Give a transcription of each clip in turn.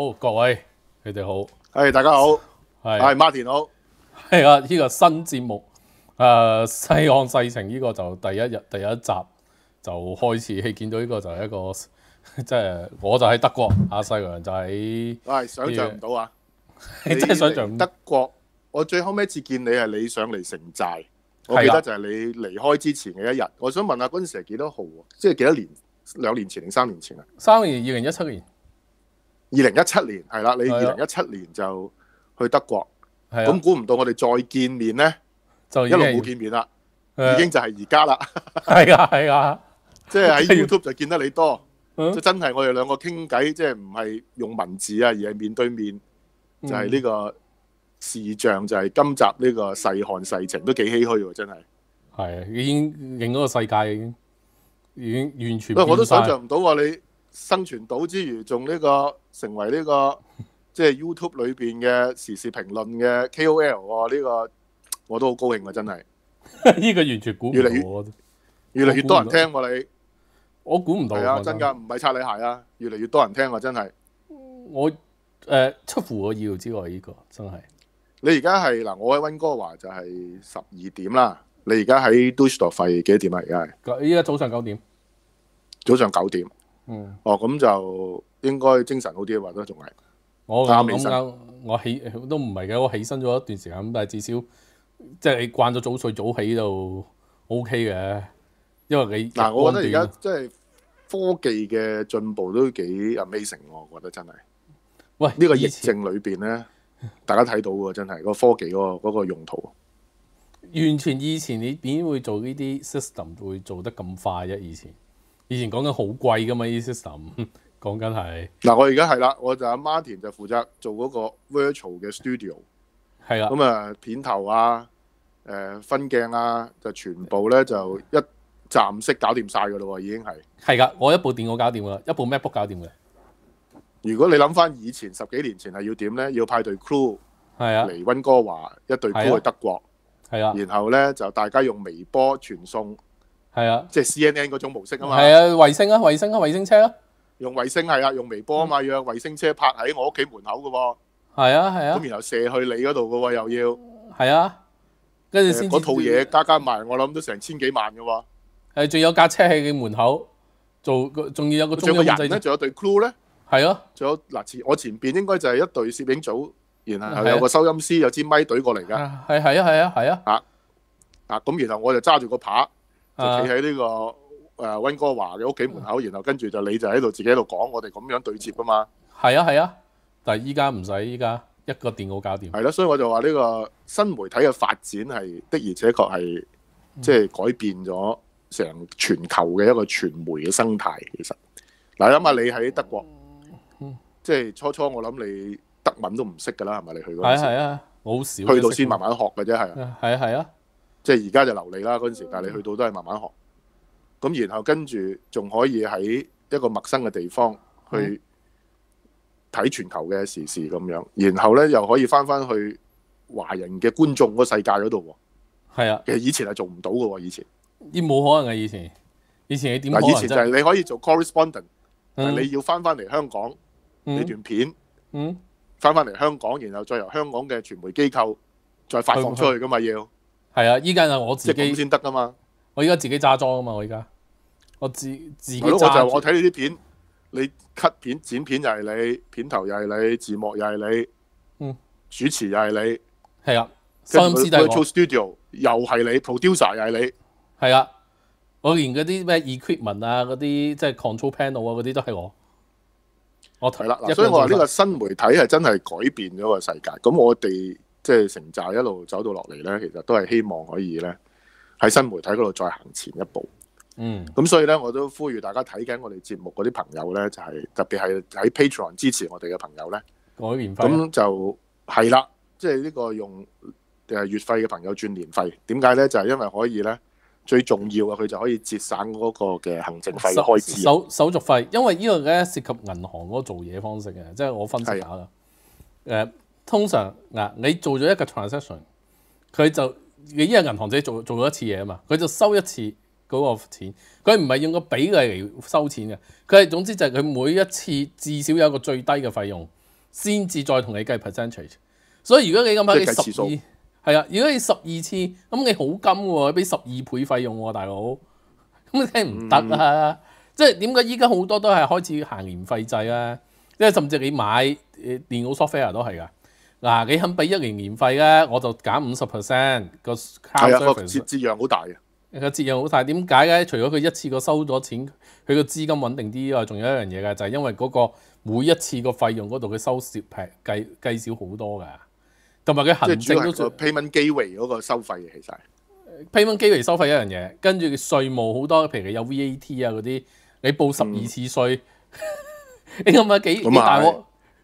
好，各位，你哋好。系大家好，系，系马田好。系啊，呢个新节目，诶，岸世情呢个就第一日第一集就开始，你见到呢个就系一个，即系我就喺德国，阿西洋就喺，系想象唔到啊！你 真系想象唔到。德国，我最后尾一次见你系你上嚟城寨，我记得就系你离开之前嘅一日。我想问下，嗰阵时系几多号？即系几多年？两年前定三年前啊？三年，二零一七年。二零一七年係啦，你二零一七年就去德國，咁估唔到我哋再見面呢就一路冇見面啦，已經就係而家啦。係啊係啊，即係喺 YouTube 就見得你多，真係我哋兩個傾偈，即係唔係用文字啊，而係面對面，就係呢個視像，就係今集呢個世汗世情都幾唏噓喎，真係。係啊，已經影嗰個世界已經已經完全。餵，我都想象唔到你。生存到之餘，仲呢個成為呢個 即系 YouTube 裏邊嘅時事評論嘅 KOL 喎，呢個 我都好高興啊！真係 呢個完全估唔到，越嚟越越嚟越多人聽喎你。我估唔到啊！真噶唔係擦你鞋啊！越嚟越多人聽啊！真係我誒出乎我意料之外，呢個真係你而家係嗱，我喺温哥華就係十二點啦。你而家喺 d u s h o r s 費幾多點啊？而家係依家早上九點，早上九點。嗯，哦，咁就应该精神好啲，話都仲系。我啱啱？我起都唔系嘅，我起身咗一段时间，咁但系至少，即系你惯咗早睡早起就 O K 嘅，因为你嗱，我觉得而家即系科技嘅进步都几 amazing，我觉得真系。喂，呢个疫症里边咧，大家睇到喎真系个科技嗰个个用途，完全以前你点会做呢啲 system 会做得咁快啫？以前。以前講緊好貴噶嘛，system e 講緊係。嗱，我而家係啦，我就阿 Martin 就負責做嗰個 virtual 嘅 studio。係啦，咁啊片頭啊，分鏡啊，就全部咧就一站式搞掂晒㗎咯喎，已經係。係㗎，我一部電腦搞掂㗎，一部 MacBook 搞掂嘅。如果你諗翻以前十幾年前係要點咧，要派隊 crew 嚟温哥華一隊 crew 去德國，係啊，然後咧就大家用微波傳送。系啊，即系 C N N 嗰种模式啊嘛。系啊，卫星啊，卫星啊，卫星车啊，用卫星系啊，用微波啊嘛，用卫星车拍喺我屋企门口嘅喎。系啊系啊，咁然后射去你嗰度嘅喎，又要。系啊，跟住先。嗰套嘢加加埋，我谂都成千几万嘅喎。诶，仲有架车喺你门口做，仲要有个将人咧，仲有对 c l u e 咧。系咯，仲有嗱前我前边应该就系一隊摄影组，然后有个收音师有支咪隊过嚟噶。系系啊系啊系啊，吓，啊咁然后我就揸住个拍。就企喺呢個誒温哥華嘅屋企門口，然後跟住就你就喺度自己喺度講，我哋咁樣對接噶嘛。係啊係啊，但係依家唔使依家一個電腦搞掂。係咯，所以我就話呢個新媒體嘅發展係的而且確係即係改變咗成全球嘅一個傳媒嘅生態。其實嗱，諗下你喺德國，即係初初我諗你德文都唔識㗎啦，係咪你去嗰陣時？係啊係啊，好少去到先慢慢學嘅啫，係。係啊係啊。即係而家就流利啦嗰陣時，但係你去到都係慢慢學。咁然後跟住仲可以喺一個陌生嘅地方去睇全球嘅時事咁樣，然後咧又可以翻翻去華人嘅觀眾個世界嗰度。係啊，其實以前係做唔到嘅喎，以前啲冇可能嘅以前。以前你點？以前就係你可以做 correspondent，你要翻翻嚟香港，呢段片，翻翻嚟香港，然後再由香港嘅傳媒機構再發放出去㗎嘛要。系啊，依家就我自己先得噶嘛。我依家自己揸裝啊嘛，我依家我自自己揸。我就我睇呢啲片，你 cut 片、剪片又系你，片頭又係你，字幕又係你，嗯，主持又係你，系啊。收音師第二 studio 又係你，producer 又係你，係啊。我連嗰啲咩 equipment 啊，嗰啲即係 control panel 啊，嗰啲都係我。我睇啦，所以我話呢個新媒體係真係改變咗個世界。咁我哋。即係成寨一路走到落嚟咧，其實都係希望可以咧喺新媒體嗰度再行前一步。嗯，咁所以咧，我都呼籲大家睇緊我哋節目嗰啲朋友咧，就係特別係喺 Patreon 支持我哋嘅朋友咧，改年費咁就係啦，即係呢個用月費嘅朋友轉年費，點解咧？就係因為可以咧，最重要嘅佢就可以節省嗰個嘅行政費開支。手手續費，因為呢個咧涉及銀行嗰個做嘢方式嘅，即係我分析下通常嗱，你做咗一個 transaction，佢就你因個銀行仔做做咗一次嘢啊嘛，佢就收一次嗰個錢。佢唔係用個比例嚟收錢嘅，佢係總之就佢每一次至少有個最低嘅費用，先至再同你計 percentage。所以如果你咁样，你十二係啊，如果你十二次咁你好金喎，俾十二倍費用喎，大佬咁聽唔得啊！即係點解依家好多都係開始行年費制啊？因為甚至你買誒電腦 software 都係噶。嗱，你肯俾一年年費咧，我就減五十 percent 個 card s e r v 節節省好大嘅。個節省好大，點解咧？除咗佢一次過收咗錢，佢個資金穩定啲啊，仲有一樣嘢嘅，就係因為嗰個每一次個費用嗰度佢收少平計計少好多㗎。同埋佢行政都做 payment g a 嗰個收費嘅，其實 payment g a 收費一樣嘢，跟住稅務好多，譬如你有 VAT 啊嗰啲，你報十二次税，你咁啊幾幾大喎？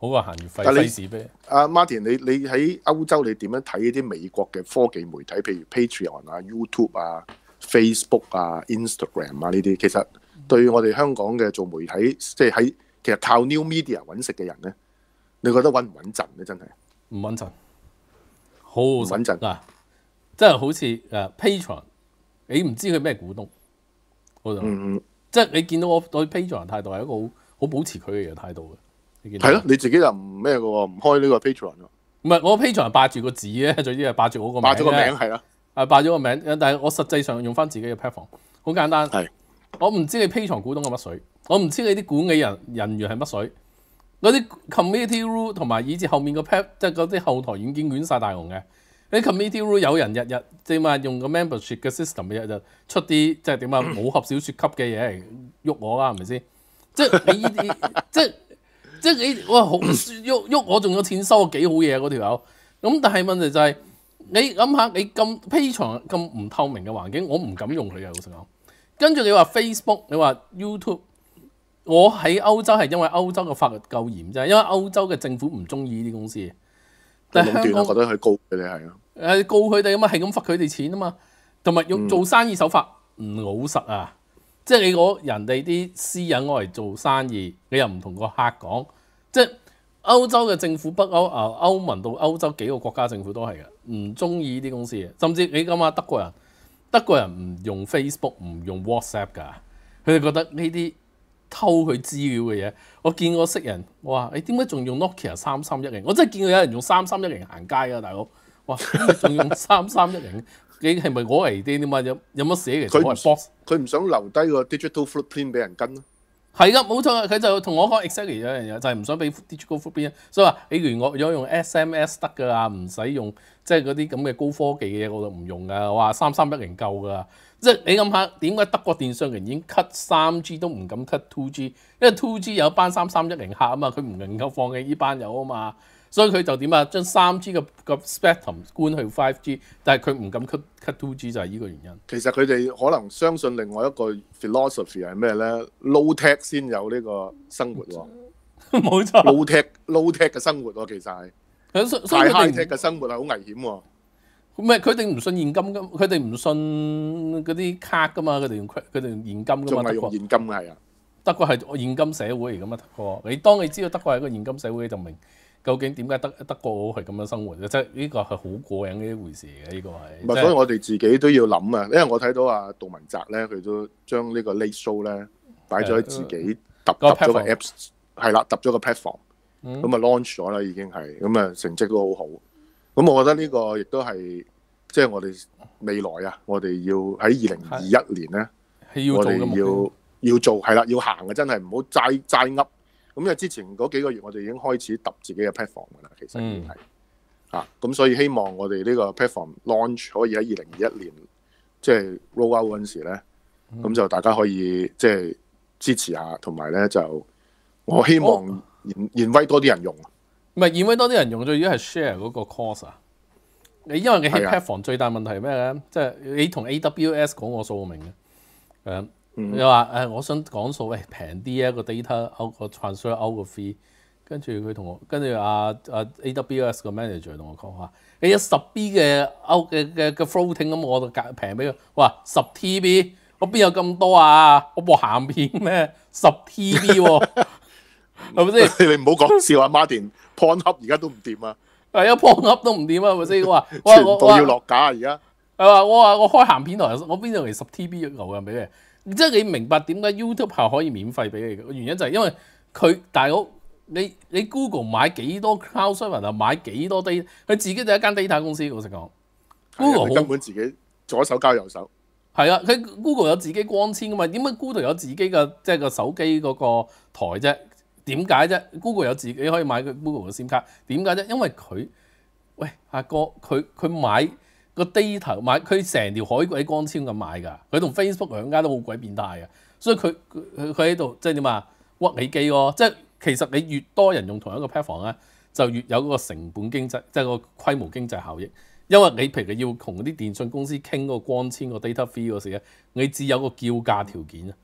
好過閒言廢，但係你阿 Martin，你你喺歐洲，你點樣睇啲美國嘅科技媒體，譬如 Patreon 啊、YouTube 啊、Facebook 啊、Instagram 啊呢啲？其實對我哋香港嘅做媒體，即系喺其實靠 New Media 揾食嘅人咧，你覺得穩唔穩陣咧？真係唔穩陣，好穩陣嗱，真係好似誒 Patreon，你唔知佢咩股東，我就即係你見到我對 Patreon 態度係一個好好保持佢嘅態度嘅。系咯，你自己就唔咩嘅喎，唔开呢个 patron 喎。唔系我 patron 系霸住个字咧，总之系霸住我个名。霸咗个名系啦，啊霸咗个名，但系我实际上用翻自己嘅 p l a t f o r m 好简单。系我唔知你 patron 股东系乜水，我唔知你啲管理人人员系乜水，嗰啲 committee rule 同埋以至后面个 pat 即系嗰啲后台软件卷晒大紅嘅，啲 committee rule 有人日日即系用个 membership 嘅 system 日日出啲即系点啊武侠小说级嘅嘢嚟喐我啦，系咪先？即系你，即系。即係你，我好喐喐，我仲有錢收幾好嘢嗰條友。咁但係問題就係，你諗下，你咁披牆咁唔透明嘅環境，我唔敢用佢嘅老實講。跟住你話 Facebook，你話 YouTube，我喺歐洲係因為歐洲嘅法律夠嚴啫，因為歐洲嘅政府唔中意呢啲公司。但係香港覺得佢告佢哋係啊，告佢哋啊嘛，係咁罰佢哋錢啊嘛，同埋用做生意手法唔老實啊！即係你攞人哋啲私隱我嚟做生意，你又唔同個客講。即係歐洲嘅政府，北歐啊歐盟到歐洲幾個國家政府都係嘅，唔中意呢啲公司嘅。甚至你今下德國人，德國人唔用 Facebook 唔用 WhatsApp 㗎，佢哋覺得呢啲偷佢資料嘅嘢。我見過識人，我話你點解仲用 Nokia 三三一零？我真係見過有人用三三一零行街㗎，大佬。哇！仲用三三一零。你係咪我嚟啲嘛有有乜寫嘅？佢唔佢唔想留低個 digital footprint 俾人跟咯。係噶，冇錯啊！佢就同我講 exactly 有樣嘢，就係唔想俾 digital footprint 啊。所以話，你如我如果用 SMS 得㗎啦唔使用即係嗰啲咁嘅高科技嘅嘢，我就唔用㗎。話三三一零夠㗎，即係你諗下，點解德國電商已經 cut 三 G 都唔敢 cut two G？因為 two G 有班三三一零客啊嘛，佢唔能夠放棄呢班友啊嘛。所以佢就點啊？將三 G 嘅個 spectrum 觀去 five G，但係佢唔敢 cut cut two G，就係呢個原因。其實佢哋可能相信另外一個 philosophy 係咩咧？Low tech 先有呢個生活喎，冇錯。Low tech low tech 嘅生活喎，其實係佢 high tech 嘅生活係好危險喎。唔係佢哋唔信現金噶，佢哋唔信嗰啲卡噶嘛，佢哋用佢哋用現金噶嘛。就用現金㗎係啊，德國係現金社會嚟噶嘛？你當你知道德國係一個現金社會，你就明。究竟點解德德國係咁樣生活嘅？即係呢個係好過癮嘅一回事嘅。呢個係唔係？所以我哋自己都要諗啊。因為我睇到阿杜文澤咧，佢都將呢個 l a t y Show 咧擺咗喺自己揼揼咗個 Apps，係啦，揼咗個 Platform，咁啊 launch 咗啦已經係，咁啊成績都好好。咁我覺得呢個亦都係即係我哋未來啊，我哋要喺二零二一年咧，我哋要要做係啦，要行嘅真係唔好齋齋噏。咁因為之前嗰幾個月我哋已經開始揼自己嘅 platform 噶啦，其實係啊，咁所以希望我哋呢個 platform launch 可以喺二零二一年，即系 roll out 嗰陣時咧，咁就大家可以即係支持下，同埋咧就我希望延延威多啲人用，唔係延威多啲人用最主要係 share 嗰個 course 啊！你因為你 h platform 最大問題係咩咧？即係你同 AWS 講我數我明嘅，你話誒，我想講數喂平啲啊個 data ou 個 transfer ou 個 fee，跟住佢同我跟住阿阿 A W S 個 manager 同我講話，你有十 B 嘅 ou 嘅嘅嘅 floating 咁，我就平俾佢。哇十 T B 我邊有咁多啊？我部鹹片咩十 T B 係咪先？你唔好講笑啊，Martin p o n t u p 而家都唔掂啊。係啊 p o n t u p 都唔掂啊，係咪先？我話我話我開鹹片台，我邊度嚟十 T B 嘅牛人俾你？即係你明白點解 YouTube 係可以免費俾你嘅原因就係因為佢大佬你你 Google 買幾多 cloud server 啊買幾多 data 佢自己就一間 data 公司我實講 Google 根本自己左手交右手係啊佢 Google 有自己光纖㗎嘛點解 Google 有自己嘅即係個手機嗰個台啫點解啫 Google 有自己可以買 Google 嘅 SIM 卡點解啫因為佢喂阿哥佢佢買個 data 買佢成條海鬼光纖咁買㗎，佢同 Facebook 兩家都好鬼變態㗎，所以佢佢佢喺度即係點啊屈你機咯。即係其實你越多人用同一個 p l a t f o r m 咧，就越有嗰個成本經濟，即係個規模經濟效益。因為你譬如要同嗰啲電信公司傾個光纖個 data fee 嗰時咧，你只有個叫價條件啊。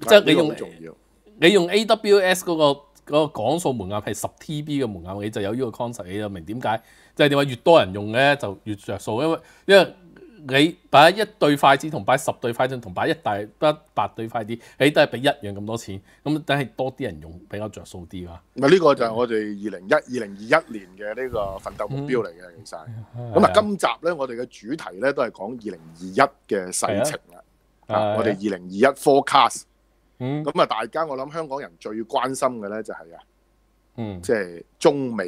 即係你用你用 A W S 嗰個。個講數門檻係十 TB 嘅門檻，你就有呢個 concept，你就明點解？就係點解越多人用咧就越着數，因為因為你擺一對筷子同擺十對筷子同擺一大筆八對筷子，你都係俾一樣咁多錢，咁等係多啲人用比較着數啲啦。咪呢個就係我哋二零一、二零二一年嘅呢個奮鬥目標嚟嘅，其實。咁啊，今集咧，我哋嘅主題咧都係講二零二一嘅世情啦。啊，我哋二零二一 forecast。嗯，咁啊，大家我谂香港人最關心嘅咧就係啊，嗯，即係中美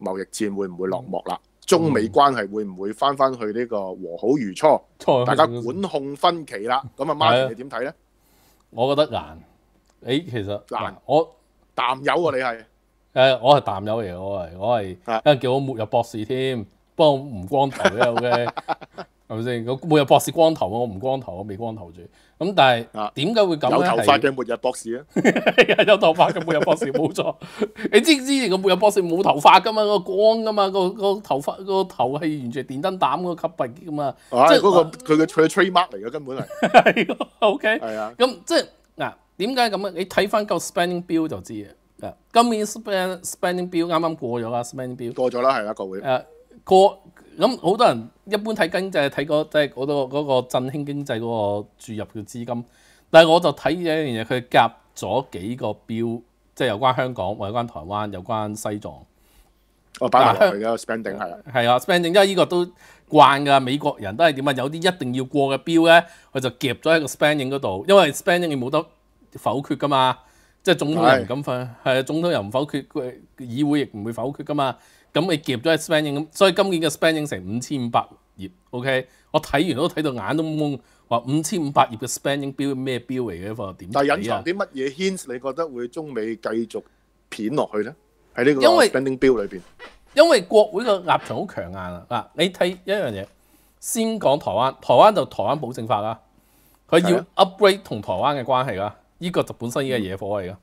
貿易戰會唔會落幕啦？中美關係會唔會翻翻去呢個和好如初？大家管控分歧啦。咁啊 m a r 你點睇咧？我覺得難。誒，其實難。我淡友喎，你係。我係淡友嚟，我係我係，因為叫我沒入博士添，幫唔光頭嘅。系咪先？個日博士光頭啊！我唔光頭，我未光頭住。咁但係點解會咁咧？有頭髮嘅末日博士啊！有頭髮嘅末日博士冇錯。你知唔知？個末日博士冇頭髮噶嘛？個光噶嘛？個個頭髮個頭係完全電燈膽嗰級別嘅嘛？係嗰個佢嘅佢嘅 t r e m a r k 嚟嘅根本係。係啊。咁即係嗱，點解咁啊？你睇翻個 spending bill 就知啊！今年 spending spending bill 啱啱過咗啊！spending bill 過咗啦，係啦，個會。誒過。咁好多人一般睇經濟睇個即係嗰個嗰個振興經濟嗰個注入嘅資金，但係我就睇一樣嘢，佢夾咗幾個標，即係有關香港、有關台灣、有關西藏。我擺埋佢嘅 spending 係係啊 spending，因為呢個都慣㗎，美國人都係點啊？有啲一定要過嘅標咧，佢就夾咗喺個 spending 嗰度，因為 spending 你冇得否決㗎嘛，即係總統唔敢否係啊，總統又唔否決，議會亦唔會否決㗎嘛。咁你夾咗喺 spending 咁，所以今年嘅 spending 成五千五百頁，OK，我睇完都睇到眼都懵，話五千五百頁嘅 spending 表咩標嚟嘅？呢點但係隱藏啲乜嘢 hint？你覺得會中美繼續片落去咧？喺呢個 spending 表裏邊，因為國會嘅立場好強硬啊！嗱，你睇一樣嘢，先講台灣，台灣就台灣保證法啦，佢要 upgrade 同台灣嘅關係啦，呢個就本身呢個野火嚟㗎。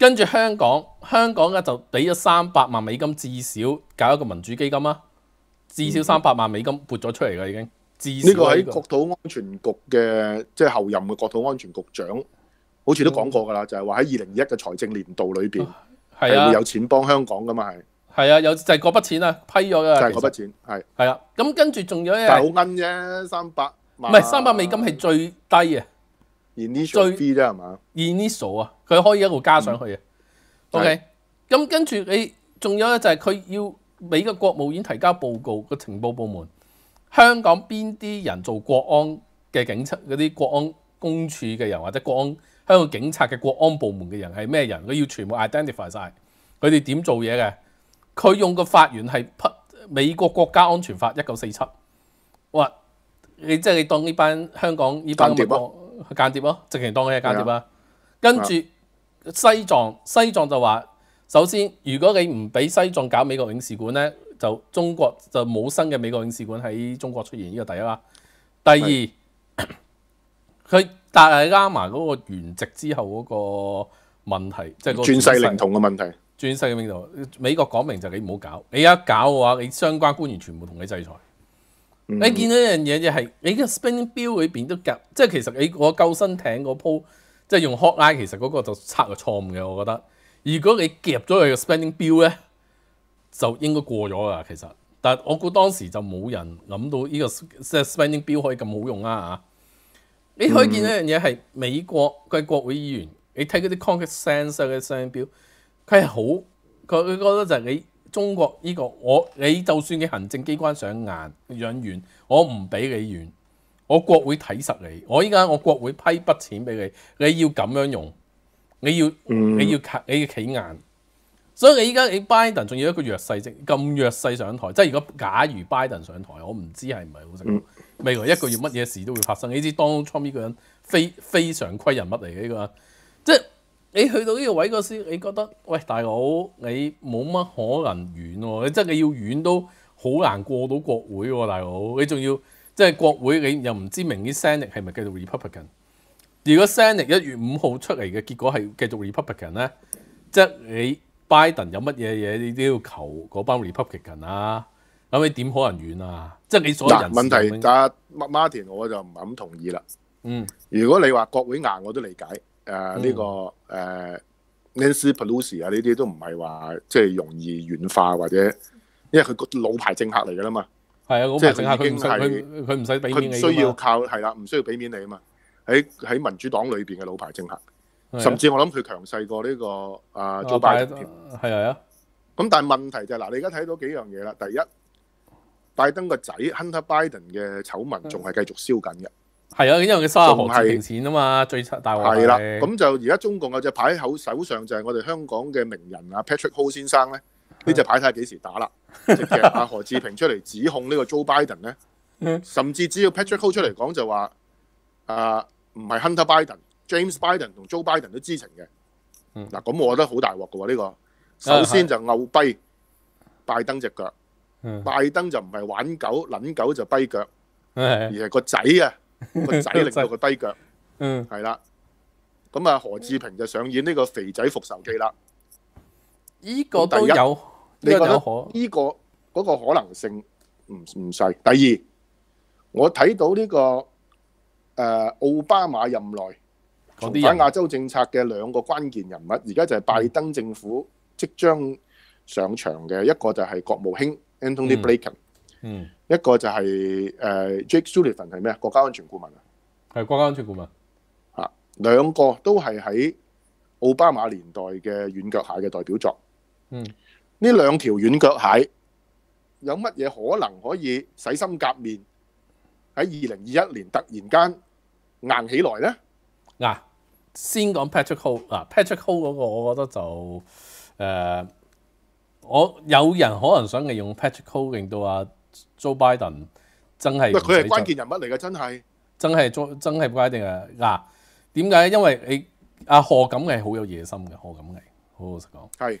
跟住香港，香港咧就俾咗三百萬美金，至少搞一個民主基金啊！至少三百萬美金撥咗出嚟噶已經。呢個喺國土安全局嘅即係後任嘅國土安全局長，好似都講過噶啦，就係話喺二零二一嘅財政年度裏邊係會有錢幫香港噶嘛，係。係啊，有就係嗰筆錢啊，批咗嘅。就係嗰筆錢，係。係啊，咁跟住仲有一。好奀啫，三百。唔係三百美金係最低啊。Initial fee 啫係嘛？Initial 啊。佢可以一路加上去嘅。OK，咁跟住你仲有咧，就係佢要美國國務院提交報告個情報部門，香港邊啲人做國安嘅警察嗰啲國安公署嘅人，或者國安香港警察嘅國安部門嘅人係咩人？佢要全部 identify 晒佢哋點做嘢嘅。佢用個法源係《美國國家安全法》一九四七。哇！你即係當呢班香港呢班間諜咯，間諜咯，直情當佢係間諜啦。跟住。西藏，西藏就話：首先，如果你唔俾西藏搞美國領事館咧，就中國就冇新嘅美國領事館喺中國出現。呢個第一啦，第二佢但係啱埋嗰個原籍之後嗰個問題，即係個轉世靈童嘅問題。轉世嘅邊度？美國講明就你唔好搞，你一搞嘅話，你相關官員全部同你制裁。你見到一樣嘢，就係你嘅《Spending Bill》裏邊都夾，即係其實你個救生艇嗰鋪。即係用 hot i n e 其實嗰個就測係錯誤嘅，我覺得。如果你夾咗佢嘅 spending bill 咧，就應該過咗啦。其實。但我估當時就冇人諗到呢個即係 spending bill 可以咁好用啊你可以見一樣嘢係美國嘅國會議員，你睇嗰啲 c o n c r e s s e n 嘅 spending 佢係好佢佢覺得就係你中國呢個我你就算嘅行政機關上硬養軟，我唔俾你軟。我國會睇實你，我依家我國會批筆錢俾你，你要咁樣用，你要你要企你要企硬，所以你依家你拜登仲要一個弱勢政，咁弱勢上台，即係如果假如拜登上台，我唔知係唔係好成功。未來一個月乜嘢事都會發生。你知當初呢個人非非常虧人物嚟嘅呢個，即係你去到呢個位嗰時，你覺得喂大佬你冇乜可能遠喎，你真係要遠都好難過到國會喎，大佬你仲要。即係國會你又唔知明啲 Senate 係咪繼續 Republican？如果 Senate 一月五號出嚟嘅結果係繼續 Republican 咧，即係拜登有乜嘢嘢你都要求嗰班 Republican 啊？咁你點可能遠啊？即係你所有人。問題啊，Martin，我就唔係咁同意啦。嗯，如果你話國會硬，我都理解。誒，呢個誒，Nancy Pelosi 啊，呢啲都唔係話即係容易軟化或者，因為佢個老牌政客嚟噶啦嘛。系啊，即係已經係佢佢唔使，佢需要靠係啦，唔需要俾面你啊嘛。喺喺民主黨裏邊嘅老牌政客，甚至我諗佢強勢過呢個啊，做拜登係啊。咁但係問題就係嗱，你而家睇到幾樣嘢啦。第一，拜登個仔 Hunter Biden 嘅醜聞仲係繼續燒緊嘅。係啊，因為佢收阿何庭錢啊嘛，最大鑊。係啦，咁就而家中共有隻牌口手上就係我哋香港嘅名人啊 Patrick Ho 先生咧。呢只牌睇下幾時打啦！直接阿何志平出嚟指控呢個 Joe Biden 咧，甚至只要 Patrick h o 出嚟講就話：，啊，唔係 Hunter Biden、James Biden 同 Joe Biden 都知情嘅。嗱，咁我覺得好大鑊嘅喎呢個。首先就牛跛拜登只腳，拜登就唔係玩狗撚狗就跛腳，而係個仔啊 個仔令到佢跛腳。嗯，係啦。咁啊，何志平就上演呢個肥仔復仇記啦。依個都有。你覺得依個嗰個可能性唔唔細？第二，我睇到呢個奧巴馬任內重返亞洲政策嘅兩個關鍵人物，而家就係拜登政府即將上場嘅一個就係國務卿 Anthony Blinken，嗯，一個就係 Jake Sullivan 係咩啊？國家安全顧問啊，係國家安全顧問，兩個都係喺奧巴馬年代嘅軟腳蟹嘅代表作，嗯。呢兩條軟腳蟹有乜嘢可能可以洗心革面喺二零二一年突然間硬起來呢嗱，先講 Patrick Ho 嗱，Patrick Ho 嗰個我覺得就誒，我有人可能想利用 Patrick Ho 令到阿 Joe Biden 真係，佢係關鍵人物嚟嘅，真係真係做真係拜登啊！嗱，點解？因為你阿何錦毅好有野心嘅，何錦毅，好老實講係。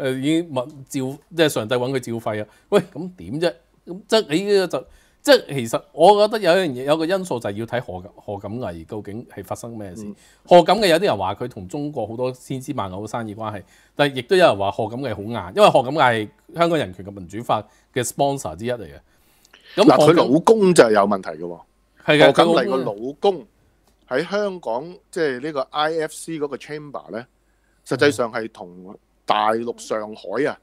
誒已經問召即係上帝揾佢召肺啊！喂，咁點啫？咁即係你呢個就即係其實，我覺得有一樣嘢，有個因素就係要睇何何錦毅究竟係發生咩事。何錦毅有啲人話佢同中國好多千絲萬縷嘅生意關係，但係亦都有人話何錦毅好硬，因為何錦係香港人權嘅民主法嘅 sponsor 之一嚟嘅。咁佢老公就係有問題嘅喎。係嘅，何錦毅個老公喺香港即係呢個 IFC 嗰個 chamber 咧，實際上係同。大陸上海啊，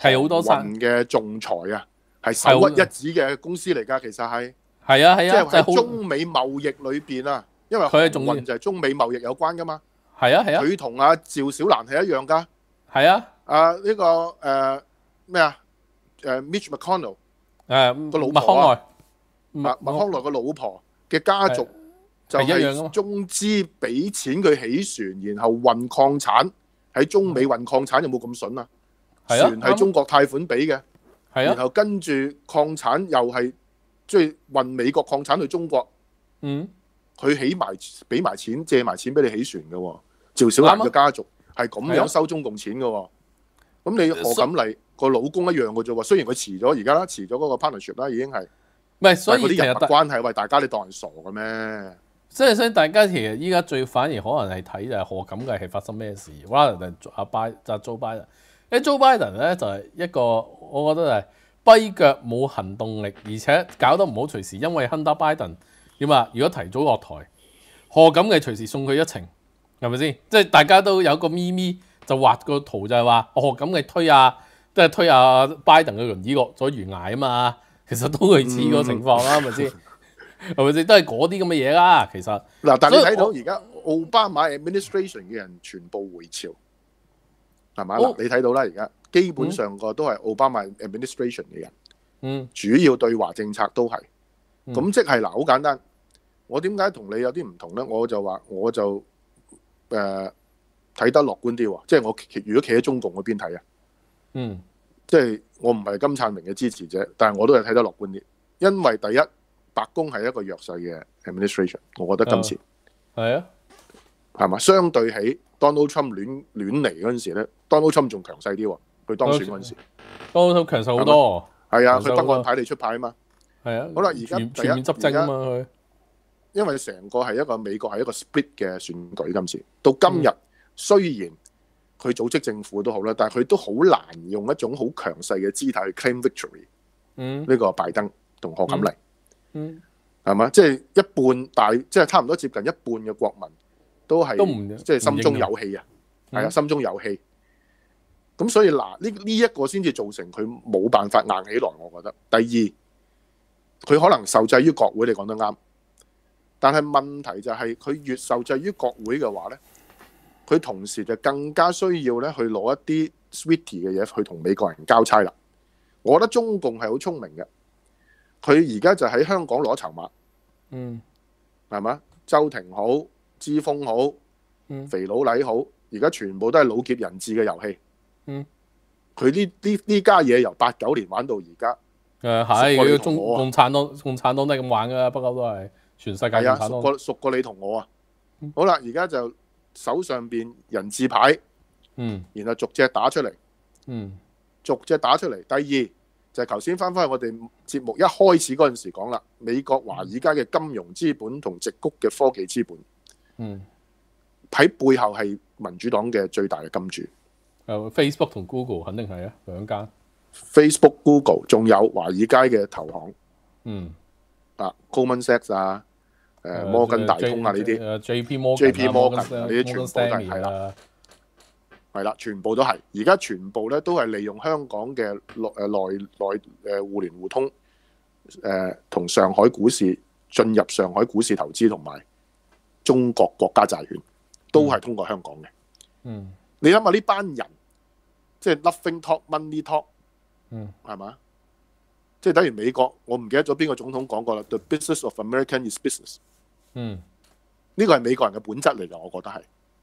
係好多神嘅仲裁啊，係首屈一指嘅公司嚟噶。其實係係啊係啊，即係喺中美貿易裏面啊，因為佢係仲運就係中美貿易有關噶嘛。係啊係啊，佢同阿趙小蘭係一樣噶。係啊，啊呢個誒咩啊誒 Mitch McConnell 誒個老婆麥康奈麥麥康奈個老婆嘅家族就係中資俾錢佢起船，然後運礦產。喺中美運礦產有冇咁筍啊？船係中國貸款俾嘅，然後跟住礦產又係即係運美國礦產去中國。嗯，佢起埋俾埋錢，借埋錢俾你起船嘅喎。趙小蘭嘅家族係咁樣收中共錢嘅喎。咁你何錦麗個老公一樣嘅啫喎。雖然佢辭咗而家啦，辭咗嗰個 partnership 啦，已經係唔係？所以嗰啲人物關係，喂，大家你當人傻嘅咩？所以所以大家其實依家最反而可能係睇就係何咁嘅係發生咩事，拜登阿巴就係 Joe Biden，誒 Joe Biden 咧就係一個我覺得係跛腳冇行動力，而且搞得唔好隨時，因為 Hunter Biden 點啊？如果提早落台，何咁嘅隨時送佢一程，係咪先？即係大家都有個咪咪就畫個圖就係話，何咁嘅推啊，即係推 d 拜登嘅輪椅落咗懸崖啊嘛，其實都類似個情況啦，係咪先？系 咪先都系嗰啲咁嘅嘢啦？其实嗱，但系你睇到而家奥巴马 Administration 嘅人全部回潮，系咪嗱，你睇到啦，而家基本上个都系奥巴马 Administration 嘅人，嗯，主要对华政策都系，咁即系嗱，好简单。我点解同你有啲唔同咧？我就话我就诶睇得乐观啲，即系我如果企喺中共嗰边睇啊，嗯，即系我唔系金灿明嘅支持者，但系我都系睇得乐观啲，因为第一。白宫系一个弱势嘅 administration，我觉得今次系啊，系嘛相对起 Donald Trump 乱乱嚟嗰阵时咧，Donald Trump 仲强势啲，佢当选嗰阵时，Donald Trump 强势好多，系啊，佢得个牌你出牌啊嘛，系啊，好啦，而家全面执政啊嘛，佢因为成个系一个美国系一个 split 嘅选举，今次到今日虽然佢组织政府都好啦，但系佢都好难用一种好强势嘅姿态去 claim victory，嗯，呢个拜登同何锦丽。嗯，系嘛，即系一半大，即系差唔多接近一半嘅国民都系，都唔即系心中有气啊，系啊，心中有气。咁所以嗱，呢呢一个先至造成佢冇办法硬起来，我觉得。第二，佢可能受制于国会，你讲得啱。但系问题就系，佢越受制于国会嘅话咧，佢同时就更加需要咧去攞一啲 s w e e t y 嘅嘢去同美国人交差啦。我觉得中共系好聪明嘅。佢而家就喺香港攞籌碼，嗯，係嘛？周庭好，知峰好，肥佬禮好，而家全部都係老劫人質嘅遊戲，嗯。佢呢啲呢家嘢由八九年玩到而家。誒，下一要中共產黨，共產黨都係咁玩㗎，不過都係全世界共產黨熟過熟過你同我啊。好啦，而家就手上邊人字牌，嗯，然後逐只打出嚟，嗯，逐只打出嚟。第二。就係頭先翻翻去我哋節目一開始嗰陣時講啦，美國華爾街嘅金融資本同直谷嘅科技資本，嗯，喺背後係民主黨嘅最大嘅金主。f a c e b o o k 同 Google 肯定係啊，兩間。Facebook、Google 仲有華爾街嘅投行，嗯，啊，c o m m o n s e x 啊，摩根大通啊，呢啲，J P Morgan 呢啲全部都係啦。系啦，全部都系。而家全部咧都系利用香港嘅內誒內內誒互聯互通，誒同上海股市進入上海股市投資同埋中國國家債券，都係通過香港嘅。嗯。你諗下呢班人，即係 loving talk money talk。嗯。係嘛？即係等於美國，我唔記得咗邊個總統講過啦。The business of American is business。嗯。呢個係美國人嘅本質嚟㗎，我覺得係。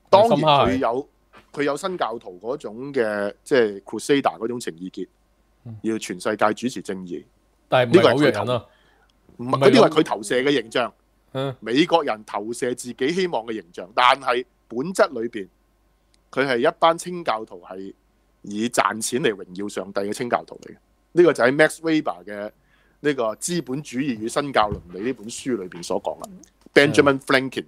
當然佢有。佢有新教徒嗰種嘅，即系 r u s a d r 嗰種情意結，要全世界主持正義。但系呢個係好嘅人啊，唔係嗰啲係佢投射嘅形象。美國人投射自己希望嘅形象，但系本質裏面，佢係一班清教徒，係以賺錢嚟榮耀上帝嘅清教徒嚟嘅。呢個就喺 Max Weber 嘅呢個資本主義與新教倫理呢本書裏面所講啦。Benjamin f r a n k i n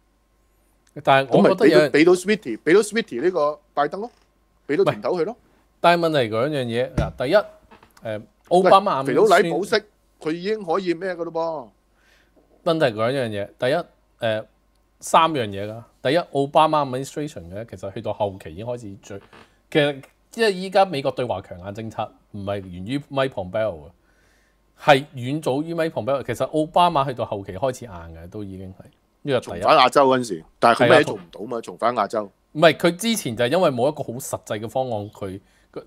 但係我覺得嘢，俾到 Swifty，俾到 Swifty 呢個拜登咯，俾到前頭佢咯。但係問題嗰一樣嘢嗱，第一誒奧巴馬，肥到禮堡式，佢已經可以咩嘅咯噃？問題嗰樣嘢，第一誒三樣嘢㗎。第一奧巴馬 administration 嘅其實去到後期已經開始最，其實因為依家美國對華強硬政策，唔係源於 Mike Pompeo 啊，係遠早於 Mike Pompeo。其實奧巴馬去到後期開始硬嘅，都已經係。呢個重返亞洲嗰时時，但係佢咩做唔到嘛？重返亞洲，唔係佢之前就係因為冇一個好實際嘅方案，佢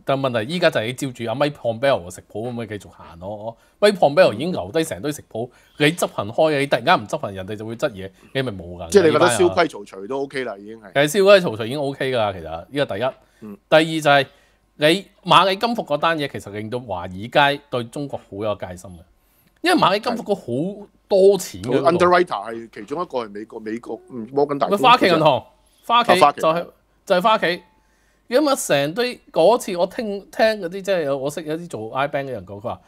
但问問題依家就係你住阿威胖 bell 食谱可唔可以繼續行咯？威胖 bell 已經留低成堆食谱你執行開嘅，你突然間唔執行，人哋就會執嘢，你咪冇㗎。即係你覺得燒規曹除都 OK 啦，已經係。其實燒規曹除已經 OK 㗎，其實呢個第一。第二就係你馬里金服嗰單嘢，其實令到華爾街對中國好有戒心嘅，因為馬里金服嗰好。多錢嘅 Underwriter 係其中一個係美國美國摩根大，花旗銀行花旗就係就係花旗，因為成堆嗰次我聽聽嗰啲即係我識有啲做 I bank 嘅人講，佢話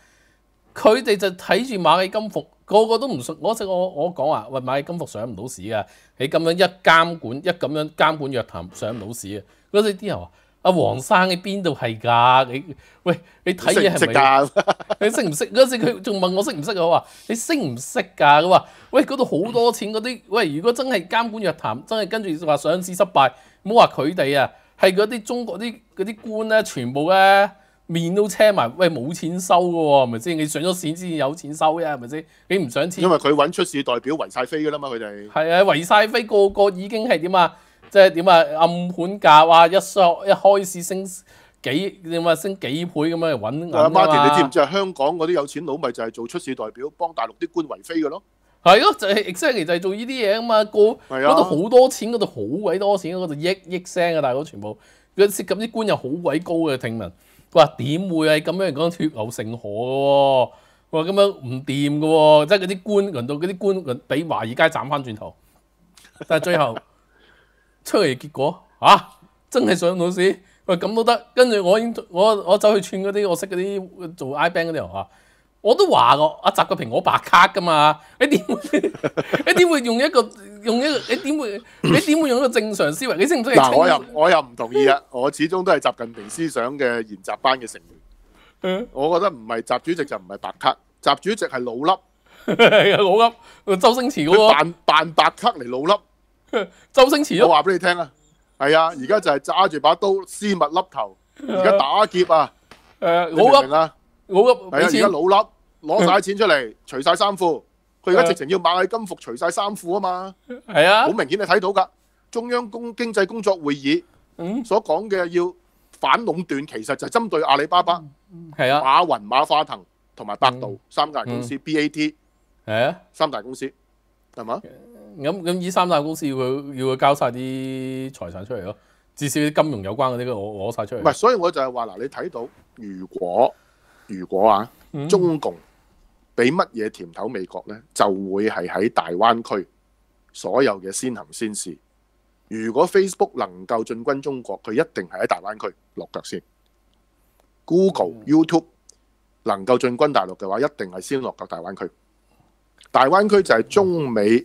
佢哋就睇住馬爾金服個個都唔信，我識我我講話喂馬爾金服上唔到市嘅，你咁樣一監管一咁樣監管藥壇上唔到市嘅，嗰時啲人話。阿黃生你邊度係㗎？你喂你睇嘢係咪？你識唔識 嗰時佢仲問我識唔識？我話你識唔識㗎？佢話喂嗰度好多錢嗰啲喂。如果真係監管弱談，真係跟住話上市失敗，唔好話佢哋啊，係嗰啲中國啲嗰啲官咧，全部咧面都青埋。喂，冇錢收㗎喎，係咪先？你上咗線先有錢收呀，係咪先？你唔上錢，因為佢揾出事代表圍晒飛㗎啦嘛，佢哋係啊，圍晒飛個個已經係點啊？即係點啊？暗盤價哇！一上一開始升幾點啊？升幾倍咁樣揾銀啊田，你知唔知啊？香港嗰啲有錢佬咪就係做出事代表，幫大陸啲官為非嘅咯。係咯，就係 e x a c t l y 就係做呢啲嘢啊嘛。個嗰度好多錢，嗰度好鬼多錢，嗰度億億聲啊！大佬全部佢涉及啲官又好鬼高嘅聽聞。佢話點會係咁樣講脱牛成河嘅喎。話咁樣唔掂嘅喎，即係嗰啲官輪到嗰啲官，俾華爾街斬翻轉頭。但係最後。出嚟結果嚇，真係上老師喂咁都得，跟住我已經我我走去串嗰啲我識嗰啲做 I b 班嗰啲啊，我都話我，阿習嘅蘋果白卡噶嘛，你點 你點會用一個用一個你點會你點會用一個正常思維？你識唔識？嗱，我又我又唔同意啊！我始終都係習近平思想嘅研習班嘅成員，我覺得唔係習主席就唔係白卡，習主席係老笠，老笠，周星馳嗰個扮扮白卡嚟老笠。周星驰都我话俾你听啊，系啊，而家就系揸住把刀絲密粒头，而家打劫啊，诶，你老唔明啊？而家老粒攞晒钱出嚟，除晒衫裤，佢而家直情要买金服，除晒衫裤啊嘛，系啊，好明显你睇到噶，中央工经济工作会议，所讲嘅要反垄断，其实就系针对阿里巴巴，系啊，马云、马化腾同埋百度三大公司 B A T，系啊，三大公司，系嘛？咁咁依三大公司要佢要佢交晒啲財產出嚟咯，至少啲金融有關嗰啲，我攞曬出嚟。唔係，所以我就係話嗱，你睇到如果如果啊，中共俾乜嘢甜頭美國咧，就會係喺大灣區所有嘅先行先試。如果 Facebook 能夠進軍中國，佢一定係喺大灣區落腳先。Google、YouTube 能夠進軍大陸嘅話，一定係先落腳大灣區。大灣區就係中美。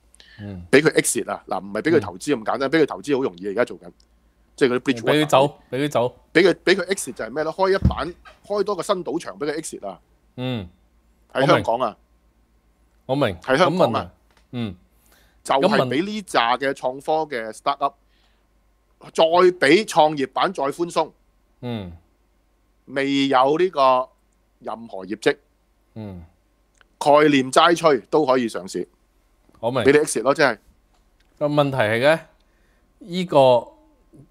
嗯，俾佢 exit 啊，嗱，唔系俾佢投资咁简单，俾佢投资好容易而家做紧，即系佢啲。唔俾佢走，俾佢走，俾佢俾佢 exit 就系咩咧？开一版，开多个新赌场俾佢 exit 啊。嗯，喺香港啊，我明，喺香港啊，嗯，就系俾呢扎嘅创科嘅 startup，再俾创业板再宽松，嗯，未有呢个任何业绩，嗯，概念斋吹都可以上市。我咪俾你 X 咯，真系。問題係咧，依個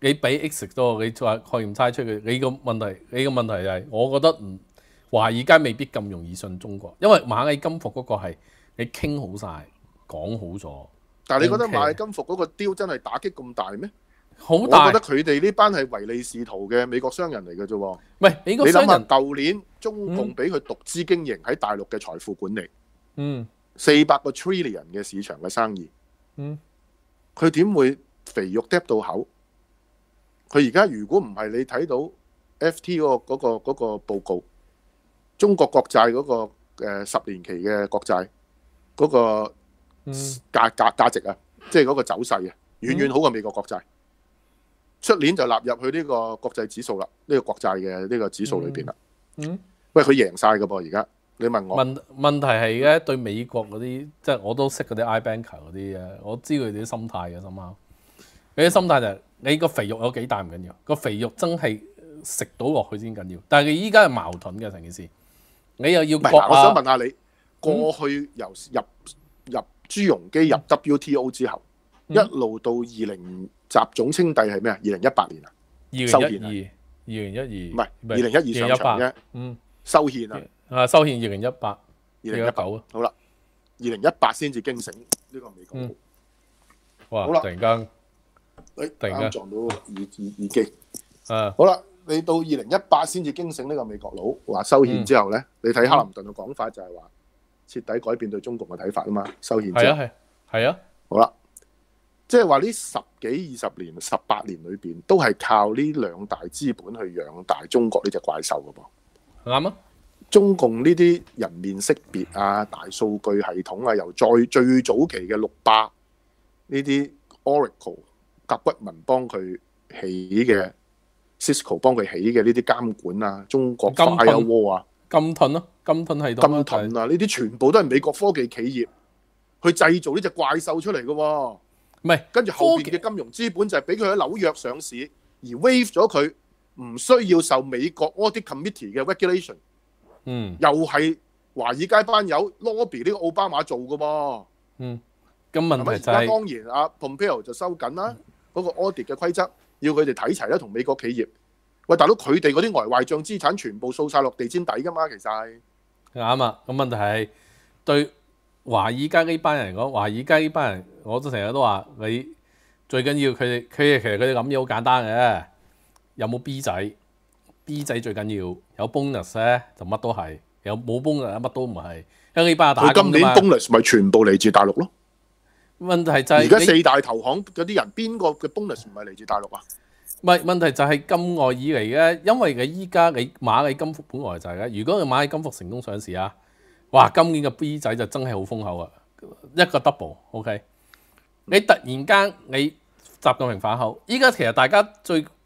你俾 X 多，你再可以猜出佢？你個問題，你個問題就係，我覺得華爾街未必咁容易信中國，因為馬尾金服嗰個係你傾好晒，講好咗。但係你覺得馬尾金服嗰個雕真係打擊咁大咩？好大。我覺得佢哋呢班係唯利是圖嘅美國商人嚟嘅啫。喂，你諗下舊年中共俾佢獨資經營喺大陸嘅財富管理。嗯。四百個 trillion 嘅市場嘅生意，嗯，佢點會肥肉跌到口？佢而家如果唔係你睇到 FT 嗰個個個報告，中國國債嗰個十年期嘅國債嗰個價價價值啊，即係嗰個走勢啊，遠遠好過美國國債，出年就納入去呢個國際指數啦，呢個國債嘅呢個指數裏面啦。嗯，喂，佢贏晒㗎噃而家。你問我？問問題係咧對美國嗰啲，即係我都識嗰啲 I banker 嗰啲嘅，我知佢哋啲心態嘅心口。佢啲心態就係你個肥肉有幾大唔緊要，個肥肉真係食到落去先緊要。但係佢依家係矛盾嘅成件事。你又要過啊？我想問下你，過去由入入朱融基入 WTO 之後，一路到二零集總稱帝係咩啊？二零一八年啊，二零一二，二零一二，唔係二零一二上場啫。嗯，修憲啊！啊！收现二零一八，二零一九啊，好啦，二零一八先至惊醒呢个美国佬。哇！突然间，哎，突然间撞到耳耳耳机。诶，好啦，你到二零一八先至惊醒呢个美国佬。话收现之后咧，你睇克林顿嘅讲法就系话彻底改变对中共嘅睇法啊嘛。收现之后系啊系系啊，好啦，即系话呢十几二十年、十八年里边都系靠呢两大资本去养大中国呢只怪兽噶噃，啱啊。中共呢啲人面識別啊，大數據系統啊，由最最早期嘅六八呢啲 Oracle 甲骨文幫佢起嘅，Cisco 幫佢起嘅呢啲監管啊，中國發一鍋啊，金盾咯，金盾係金盾啊，呢啲全部都係美國科技企業去製造呢只怪獸出嚟嘅，唔係跟住後邊嘅金融資本就係俾佢喺紐約上市，而 wave 咗佢唔需要受美國 Audit Committee 嘅 regulation。嗯，又係華爾街班友 lobby 呢個奧巴馬做嘅噃。嗯，咁問題就係當然阿 Pompeo 就收緊啦。嗰個 u d i t 嘅規則，要佢哋睇齊啦，同美國企業。喂大佬，佢哋嗰啲外匯帳資產全部掃曬落地先抵噶嘛？其實係啱啊。咁問題係對華爾街呢班人講，華爾街呢班人，我都成日都話你最緊要佢哋，佢哋其實佢哋諗嘢好簡單嘅，有冇 B 仔？B 仔最紧要有 bonus 咧，就乜都系；有冇 bonus 乜都唔系。向为呢班打佢今年 bonus 咪全部嚟自大陆咯？问题就系而家四大投行嗰啲人边个嘅 bonus 唔系嚟自大陆啊？唔系问题就系咁外以嚟咧，因为你依家你馬喺金福本来就系咧。如果你馬喺金福成功上市啊，哇！今年嘅 B 仔就真系好丰厚啊，一个 double，OK？你突然间你習近平反口，依家其实大家最。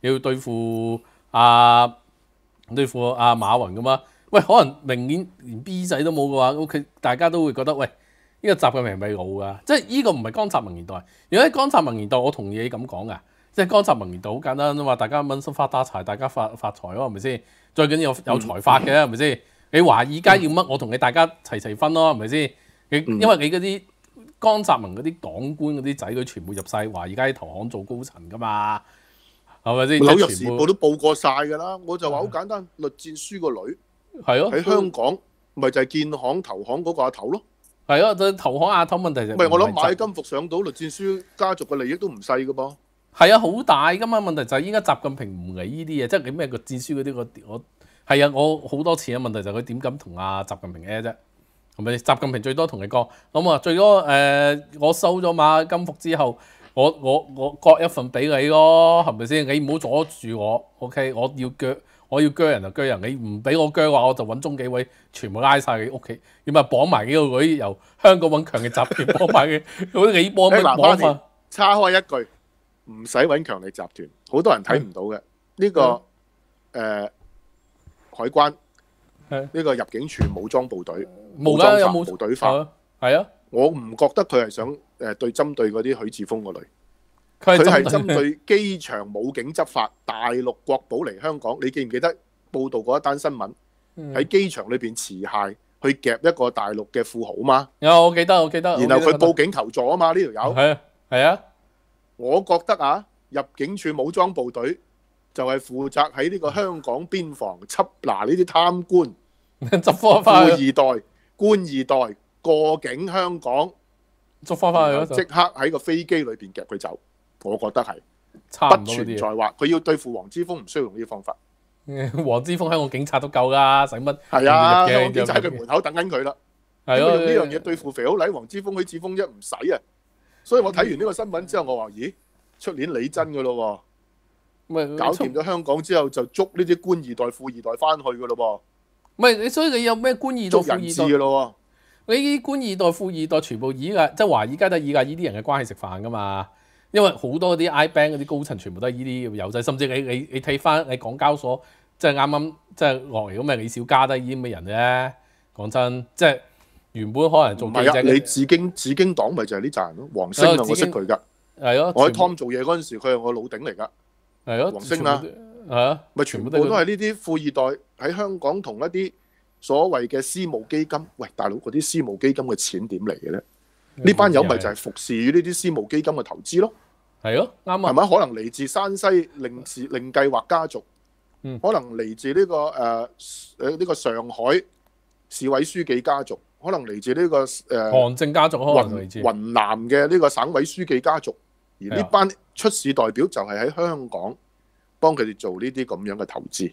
要對付阿對付阿馬雲咁啊？喂，可能明年連 B 仔都冇嘅話，O K，大家都會覺得喂，呢個集嘅名咪老㗎？即係呢個唔係江澤民年代。如果喺江澤民年代，我同意咁講噶，即係江澤民年代好簡單啊嘛，大家蚊心發大財，大家發發財咯，係咪先？最緊要有財發嘅係咪先？你華而家要乜？我同你大家齊齊分咯，係咪先？你因為你嗰啲江澤民嗰啲黨官嗰啲仔，佢全部入世，華而家喺投行做高層噶嘛。系咪先？紐約時報都報過晒㗎啦，我就話好簡單，律戰書個女係咯，喺香港咪就係建行投行嗰個阿頭咯。係啊，就投行阿頭問題就唔係我諗買金服上到律戰書家族嘅利益都唔細㗎噃。係啊，好大噶嘛，問題就係依家習近平唔理呢啲嘢，即係咩個戰書嗰啲我我係啊，我好多錢嘅問題就係佢點敢同阿習近平嘅啫，係咪？習近平最多同佢講咁啊，最多誒，我收咗馬金服之後。我我我割一份俾你咯，系咪先？你唔好阻住我，OK？我要鋸，我要鋸人就鋸人。你唔俾我鋸嘅話，我就揾中幾位全部拉晒你屋企，要咪綁埋幾個嗰啲由香港揾強力集團幫 埋嘅，好似你幫乜幫啊？插開一句，唔使揾強力集團，好多人睇唔到嘅呢個誒海關呢個入境處武裝部隊，武裝有冇隊化？係啊，我唔覺得佢係想。誒對，針對嗰啲許志峰嗰女，佢係針對機場武警執法，大陸國寶嚟香港，你記唔記得報道嗰一單新聞？喺機場裏边持械去夾一個大陸嘅富豪嘛？有，我記得，我記得。然後佢報警求助啊嘛，呢條友係啊，啊。我覺得啊，入境處武裝部隊就係負責喺呢個香港邊防執拿呢啲貪官、执 科翻富二代、官二代過境香港。捉翻翻去即刻喺个飞机里边夹佢走。我觉得系，不存在话佢要对付黄之峰唔需要用呢啲方法。黄之峰香港警察都够啦，使乜？系啊，就喺佢门口等紧佢啦。系咯，呢样嘢对付肥佬仔黄之峰许志峰一唔使啊。所以我睇完呢个新闻之后，我話咦，出年李真噶咯？喎搞掂咗香港之后，就捉呢啲官二代、富二代翻去噶咯喎唔系你，所以你有咩官二代、富二代？你官二代富二代全部以家即係華爾街都以家呢啲人嘅關係食飯㗎嘛？因為好多啲 I bank 嗰啲高層全部都係呢啲有仔，甚至你你你睇翻你港交所即係啱啱即係落嚟咁嘅李小加都係呢啲咁嘅人咧。講真，即係原本可能做嘅啫。你紫金紫金黨咪就係呢扎人咯。黃星就識佢㗎。係咯。我喺 Tom 做嘢嗰陣時，佢係我老頂嚟㗎。係咯。黃星啊。係咪全部都係呢啲富二代喺香港同一啲。所謂嘅私募基金，喂，大佬嗰啲私募基金嘅錢點嚟嘅咧？呢班友咪就係服侍於呢啲私募基金嘅投資咯，係咯，啱啊。係咪可能嚟自山西另氏令計劃家族？嗯，可能嚟自呢個誒誒呢個上海市委書記家族，可能嚟自呢個誒韓正家族，可能嚟自雲南嘅呢個省委書記家族。而呢班出事代表就係喺香港幫佢哋做呢啲咁樣嘅投資。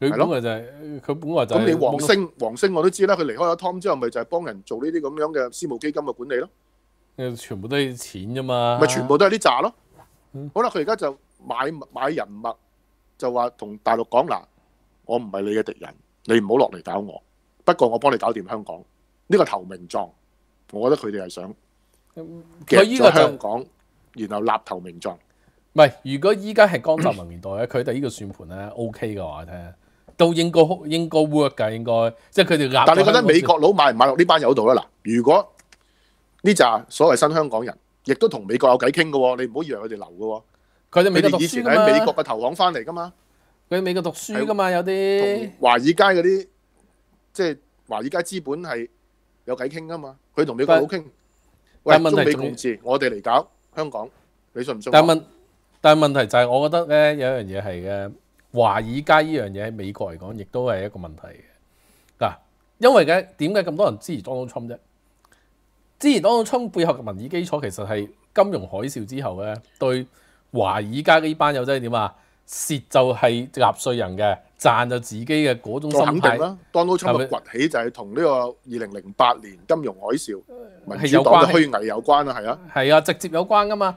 佢本來就系，佢本话就咁你黄星，黄星我都知啦，佢离开咗 Tom 之后，咪就系帮人做呢啲咁样嘅私募基金嘅管理咯。诶，全部都要钱啫嘛，咪全部都系啲扎咯。好啦，佢而家就买买人物，就话同大陆讲嗱，我唔系你嘅敌人，你唔好落嚟搞我。不过我帮你搞掂香港，呢个投名状，我觉得佢哋系想企喺香港，然后立投名状。唔系，如果依家系江泽民年代咧，佢哋呢个算盘咧 OK 嘅话，听。都應該应该 work 㗎，應該即係佢哋但你覺得美國佬買唔買落呢班有度咧嗱？如果呢扎所謂新香港人亦都同美國有偈傾嘅喎，你唔好以為佢哋流嘅喎。佢哋美國以前喺美國嘅投行翻嚟㗎嘛。佢喺美國讀書㗎嘛，有啲華爾街嗰啲，即係華爾街資本係有偈傾㗎嘛。佢同美國佬傾喂中美共治，我哋嚟搞香港，你信唔信？但問，但問題就係我覺得咧，有樣嘢係嘅。華爾街呢樣嘢喺美國嚟講，亦都係一個問題嘅。因為嘅點解咁多人支持 Donald Trump 啫？支持 Donald Trump 背後嘅民意基礎其實係金融海嘯之後咧，對華爾街呢班友仔點啊？蝕就係納税人嘅，賺就自己嘅嗰種心態 Donald Trump 嘅崛起就係同呢個二零零八年金融海嘯、民主黨嘅虛偽有關啊，係啊，係啊，直接有關噶嘛。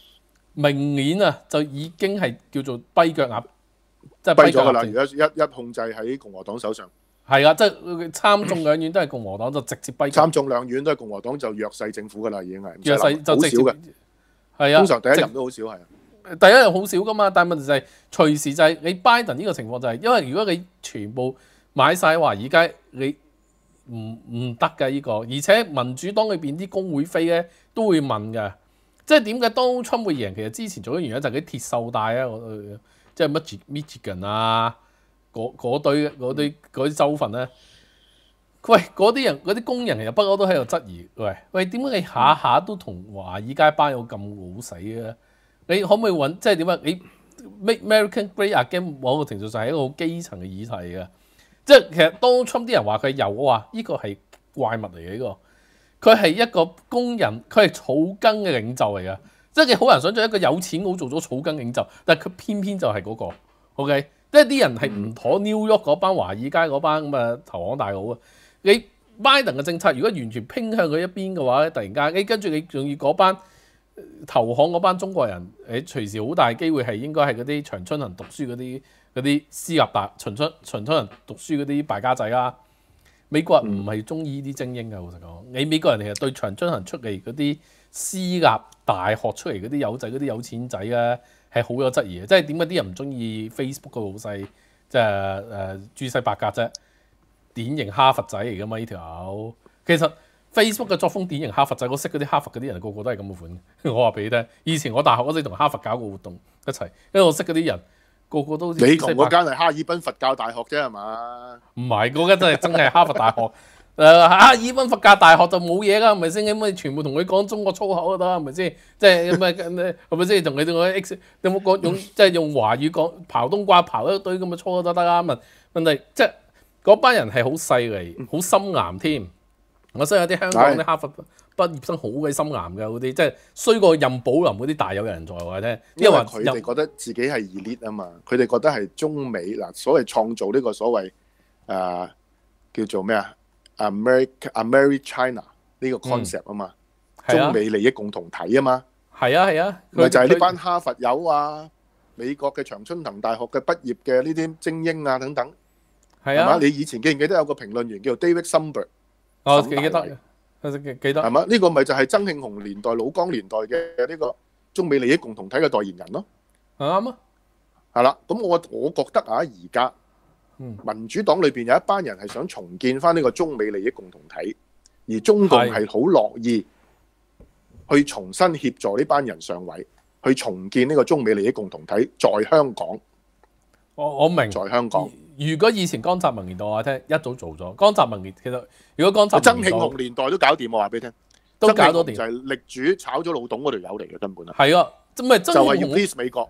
明年啊，就已經係叫做跛腳鴨，即係跛咗啦，一一控制喺共和黨手上。係啊，即係參眾兩院都係共和黨就直接跛。參眾兩院都係共和黨就弱勢政府噶啦，已經係弱勢就直接係啊。通常第一任都好少係啊，第一樣好少噶嘛。但問題就係隨時就係你拜登呢個情況就係，因為如果你全部買晒話，而家你唔唔得嘅呢個，而且民主黨裏面啲工會費咧都會問嘅。即係點解 Donald Trump 會贏？其實之前做嘅原因就係啲鐵秀帶啊，即係乜 Michigan 啊，嗰嗰堆嗰堆嗰啲州份咧。喂，嗰啲人嗰啲工人其實，不嬲都喺度質疑。喂喂，點解你下下都同華爾街班友咁好死咧？你可唔可以揾即係點啊？你 Make American Great Again 某個程度上係一個好基層嘅議題嘅。即係其實 Donald Trump 啲人話佢有啊，呢個係怪物嚟嘅呢個。佢係一個工人，佢係草根嘅領袖嚟噶，即係好難想象一個有錢佬，做咗草根領袖，但係佢偏偏就係嗰個，OK，即係啲人係唔妥 New York 嗰班華爾街嗰班咁嘅投行大佬啊，你拜登嘅政策如果完全傾向佢一邊嘅話咧，突然間，你跟住你仲要嗰班投行嗰班中國人，誒隨時好大機會係應該係嗰啲長春人讀書嗰啲嗰啲私立大長春長春人讀書嗰啲敗家仔啦。美國人唔係中意啲精英噶，老成講你美國人其實對長津行出嚟嗰啲私立大學出嚟嗰啲友仔嗰啲有錢仔啊，係好有質疑嘅。即係點解啲人唔中意 Facebook 個老細，即係誒朱西白格啫？典型哈佛仔嚟噶嘛呢條友。其實 Facebook 嘅作風典型哈佛仔，我識嗰啲哈佛嗰啲人個個都係咁嘅款。我話俾你聽，以前我大學嗰陣同哈佛搞過活動一齊，因為我識嗰啲人。个个都你同嗰间系哈尔滨佛教大学啫，系嘛？唔系嗰间真系真系哈佛大学。诶，哈尔滨佛教大学就冇嘢㗎，系咪先？咁你全部同佢讲中国粗口都得，系咪先？即系咁啊，系 咪先？同佢我 X，有冇讲用 即系用华语讲刨冬瓜刨一堆咁嘅粗口都得啊？问问题即系嗰班人系好細利，好深岩添。我真有啲香港啲哈佛。畢業生好鬼心癌嘅嗰啲，即係衰過任寶林嗰啲大有人在話啫。因為佢哋覺得自己係 elite 啊嘛，佢哋覺得係中美嗱所謂創造呢個所謂誒叫做咩啊，America America China 呢個 concept 啊嘛，中美利益共同體啊嘛。係啊。係啊係啊。咪就係呢班哈佛友啊，美國嘅長春藤大學嘅畢業嘅呢啲精英啊等等。係啊。你以前記唔記得有個評論員叫 David Sumber？我記記得。系嘛？呢个咪就系曾庆红年代、老江年代嘅呢个中美利益共同体嘅代言人咯，啱啊！系啦，咁我我觉得啊，而家民主党里边有一班人系想重建翻呢个中美利益共同体，而中共系好乐意去重新协助呢班人上位，去重建呢个中美利益共同体，在香港。我我明，在香港。如果以前江澤民年代我听一早做咗江澤民，其实如果江澤，曾庆红年代都搞掂，我话俾听都搞咗掂，就系力主炒咗老董嗰条友嚟嘅根本啊，系啊，唔系曾就系要 please 美國，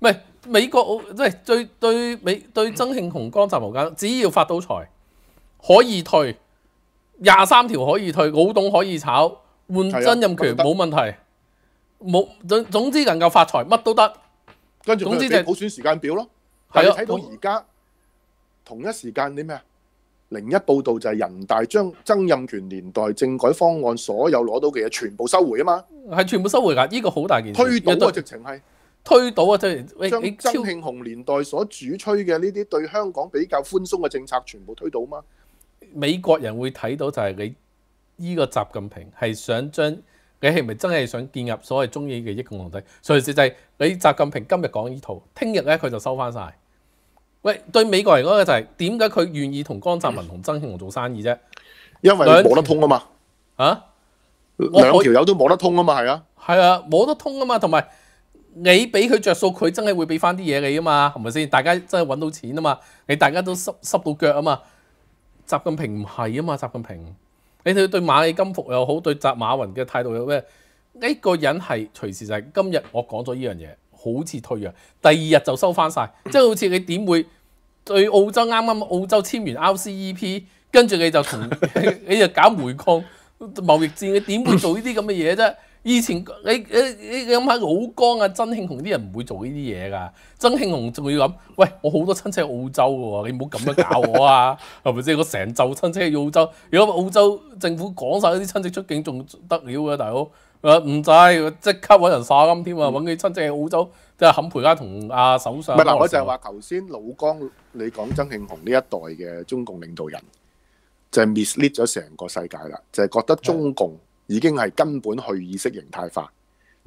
唔系美國，系对对美对曾慶红江澤民間，只要發到財可以退廿三條可以退老董可以炒換曾蔭權冇問題，冇總总之能夠發財乜都得，跟住佢哋嘅選時間表咯，係啊，睇到而家。同一時間，啲咩啊？另一報道就係人大將曾蔭權年代政改方案所有攞到嘅嘢全部收回啊嘛！係全部收回㗎，呢個好大件事。推倒啊！直情係推倒啊！即將曾慶紅年代所主催嘅呢啲對香港比較寬鬆嘅政策全部推倒啊嘛！美國人會睇到就係你呢個習近平係想將你係咪真係想建立所謂中意嘅一個皇帝？所以就係你習近平今日講呢套，聽日咧佢就收翻曬。喂，对美国人講个就系点解佢愿意同江泽民同曾慶雄做生意啫？因为冇得通啊嘛，啊，两条友都冇得通啊嘛，系啊，系啊，冇得通啊嘛，同埋你俾佢着数，佢真系会俾翻啲嘢你啊嘛，系咪先？大家真系揾到钱啊嘛，你大家都湿湿到脚啊嘛，习近平唔系啊嘛，习近平，你哋对马里金服又好，对習马云嘅态度又咩？呢个人系随时就系今日我讲咗呢样嘢。好似退啊，第二日就收翻晒。即係好似你點會對澳洲啱啱澳洲簽完 RCEP，跟住你就同你 就搞煤饋貿易戰，你點會做呢啲咁嘅嘢啫？以前你你你諗下老江啊、曾慶紅啲人唔會做呢啲嘢㗎，曾慶紅仲要諗，喂，我好多親戚喺澳洲㗎喎，你唔好咁樣搞我啊，係咪先？我成就親戚喺澳洲，如果澳洲政府趕晒啲親戚出境，仲得了嘅大佬。诶，唔使即刻搵人耍金添啊！搵佢亲戚澳洲，即系肯培家同阿手上。唔嗱，我就系话头先，老江你讲曾庆雄呢一代嘅中共领导人，就系 mislead 咗成个世界啦，就系觉得中共已经系根本去意识形态化，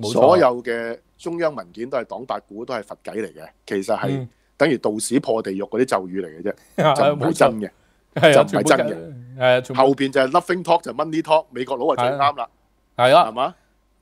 所有嘅中央文件都系党八股，都系佛偈嚟嘅，其实系等于道士破地狱嗰啲咒语嚟嘅啫，就唔真嘅，就唔系真嘅？诶，后边就系 l o t h i n g talk 就 money talk，美国佬就最啱啦，系啦，系嘛？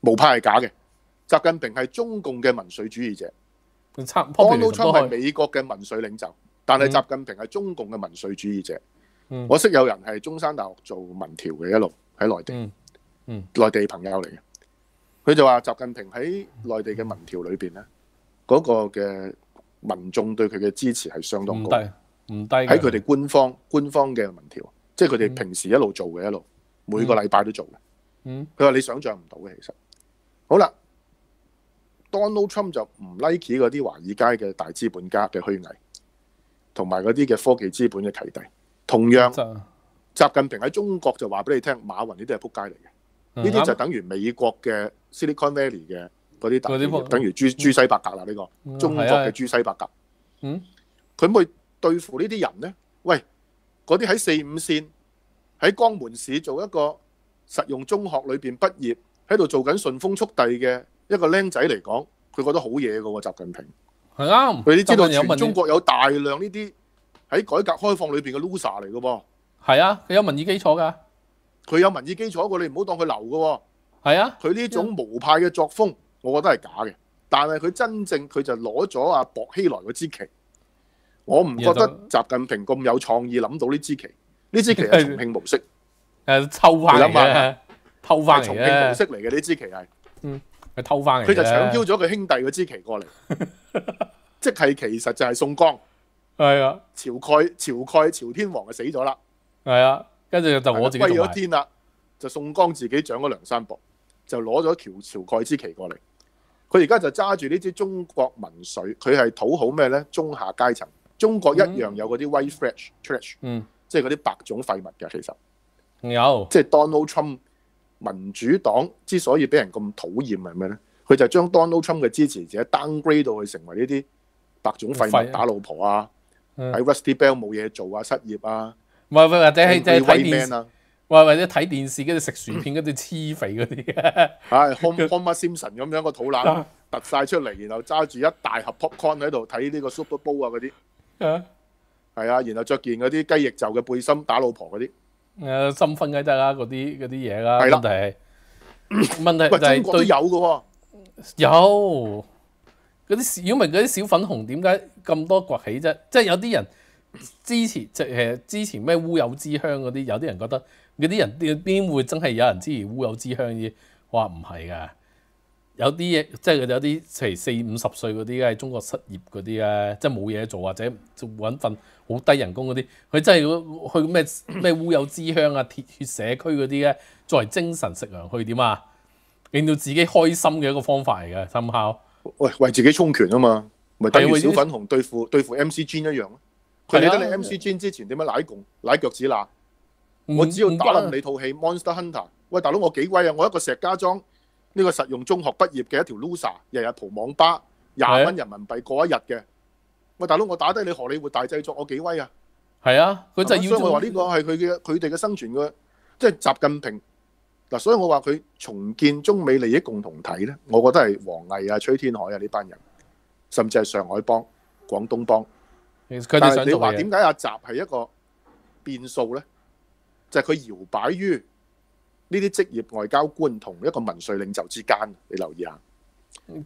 無派係假嘅，習近平係中共嘅民粹主義者。d o n 係美國嘅民粹領袖，但係習近平係中共嘅民粹主義者。我識有人係中山大學做民調嘅，一路喺內地，內地朋友嚟嘅。佢就話：習近平喺內地嘅民調裏面咧，嗰個嘅民眾對佢嘅支持係相當高，唔低。喺佢哋官方、官方嘅民調，即係佢哋平時一路做嘅，一路每個禮拜都做嘅。佢話你想象唔到嘅，其實。好啦，Donald Trump 就唔 like 嗰啲華爾街嘅大資本家嘅虛偽，同埋嗰啲嘅科技資本嘅啟弟。同樣，習近平喺中國就話俾你聽，馬雲呢啲係撲街嚟嘅，呢啲就等於美國嘅 Silicon Valley 嘅嗰啲大，等於珠珠西伯格啦。呢個中國嘅珠西伯格。嗯，佢點去對付呢啲人咧？喂，嗰啲喺四五線，喺江門市做一個實用中學裏面畢業。喺度做緊順風速遞嘅一個僆仔嚟講，佢覺得好嘢噶喎！習近平係啱，佢哋知道全中國有大量呢啲喺改革開放裏面嘅 loser 嚟噶喎。係啊，佢有民意基礎噶，佢有民意基礎，我你唔好當佢流噶。係啊，佢呢種無派嘅作風，我覺得係假嘅。但係佢真正佢就攞咗阿薄熙來嗰支旗，我唔覺得習近平咁有創意諗到呢支旗。呢支旗係 重慶模式，係臭壞啦。偷翻重慶模式嚟嘅呢支旗系，系偷翻嚟。佢就抢漂咗佢兄弟嗰支旗过嚟，即系其实就系宋江。系啊，朝盖、朝盖、朝天王就死咗啦。系啊，跟住就我自己归咗天啦。就宋江自己掌咗梁山伯，就攞咗晁朝盖支旗过嚟。佢而家就揸住呢支中国民水，佢系讨好咩咧？中下阶层，中国一样有嗰啲 white trash，嗯，即系嗰啲白种废物嘅。其实有，即系 Donald Trump。民主黨之所以俾人咁討厭係咩咧？佢就將 Donald Trump 嘅支持者 downgrade 到去成為呢啲白種廢物打老婆啊，喺 Rusty Bell 冇嘢做啊，失業啊，唔係或者係就係睇電，喂或者睇電視跟住食薯片跟住黐肥嗰啲，係 h o m e o m s i m p s o n 咁樣個肚腩凸晒出嚟，然後揸住一大盒 popcorn 喺度睇呢個 Super Bowl 啊嗰啲，係啊，然後着件嗰啲雞翼袖嘅背心打老婆嗰啲。诶，心分都得啦，嗰啲嗰啲嘢啦。问题系，问题就系都有嘅喎，有嗰啲小明嗰啲小粉红，点解咁多崛起啫？即系有啲人支持，即系支持咩乌有之乡嗰啲，有啲人觉得嗰啲人边会真系有人支持乌有之乡啫？话唔系噶。有啲嘢即係有啲譬如四五十歲嗰啲喺中國失業嗰啲咧，即係冇嘢做或者就揾份好低人工嗰啲，佢真係去咩咩烏有之鄉啊、鐵血社區嗰啲咧，作為精神食糧去點啊，令到自己開心嘅一個方法嚟嘅，參考。喂，為自己充權啊嘛，咪等於小粉紅對付對付 MCJ 一樣咯。佢睇得你 MCJ 之前點樣奶共奶腳趾乸，我只要打冧你套戲 Monster Hunter。喂，大佬我幾威啊！我一個石家莊。呢個實用中學畢業嘅一條 loser，日日蒲網吧，廿蚊人民幣過一日嘅。喂，大佬，我打低你荷里活大製作，我幾威啊？係啊，佢就係要。所以我話呢個係佢嘅佢哋嘅生存嘅，即係習近平嗱。所以我話佢重建中美利益共同體咧，我覺得係王毅啊、崔天海啊呢班人，甚至係上海幫、廣東幫。但係你話點解阿習係一個變數咧？就係佢搖擺於。呢啲職業外交官同一個文粹領袖之間，你留意下。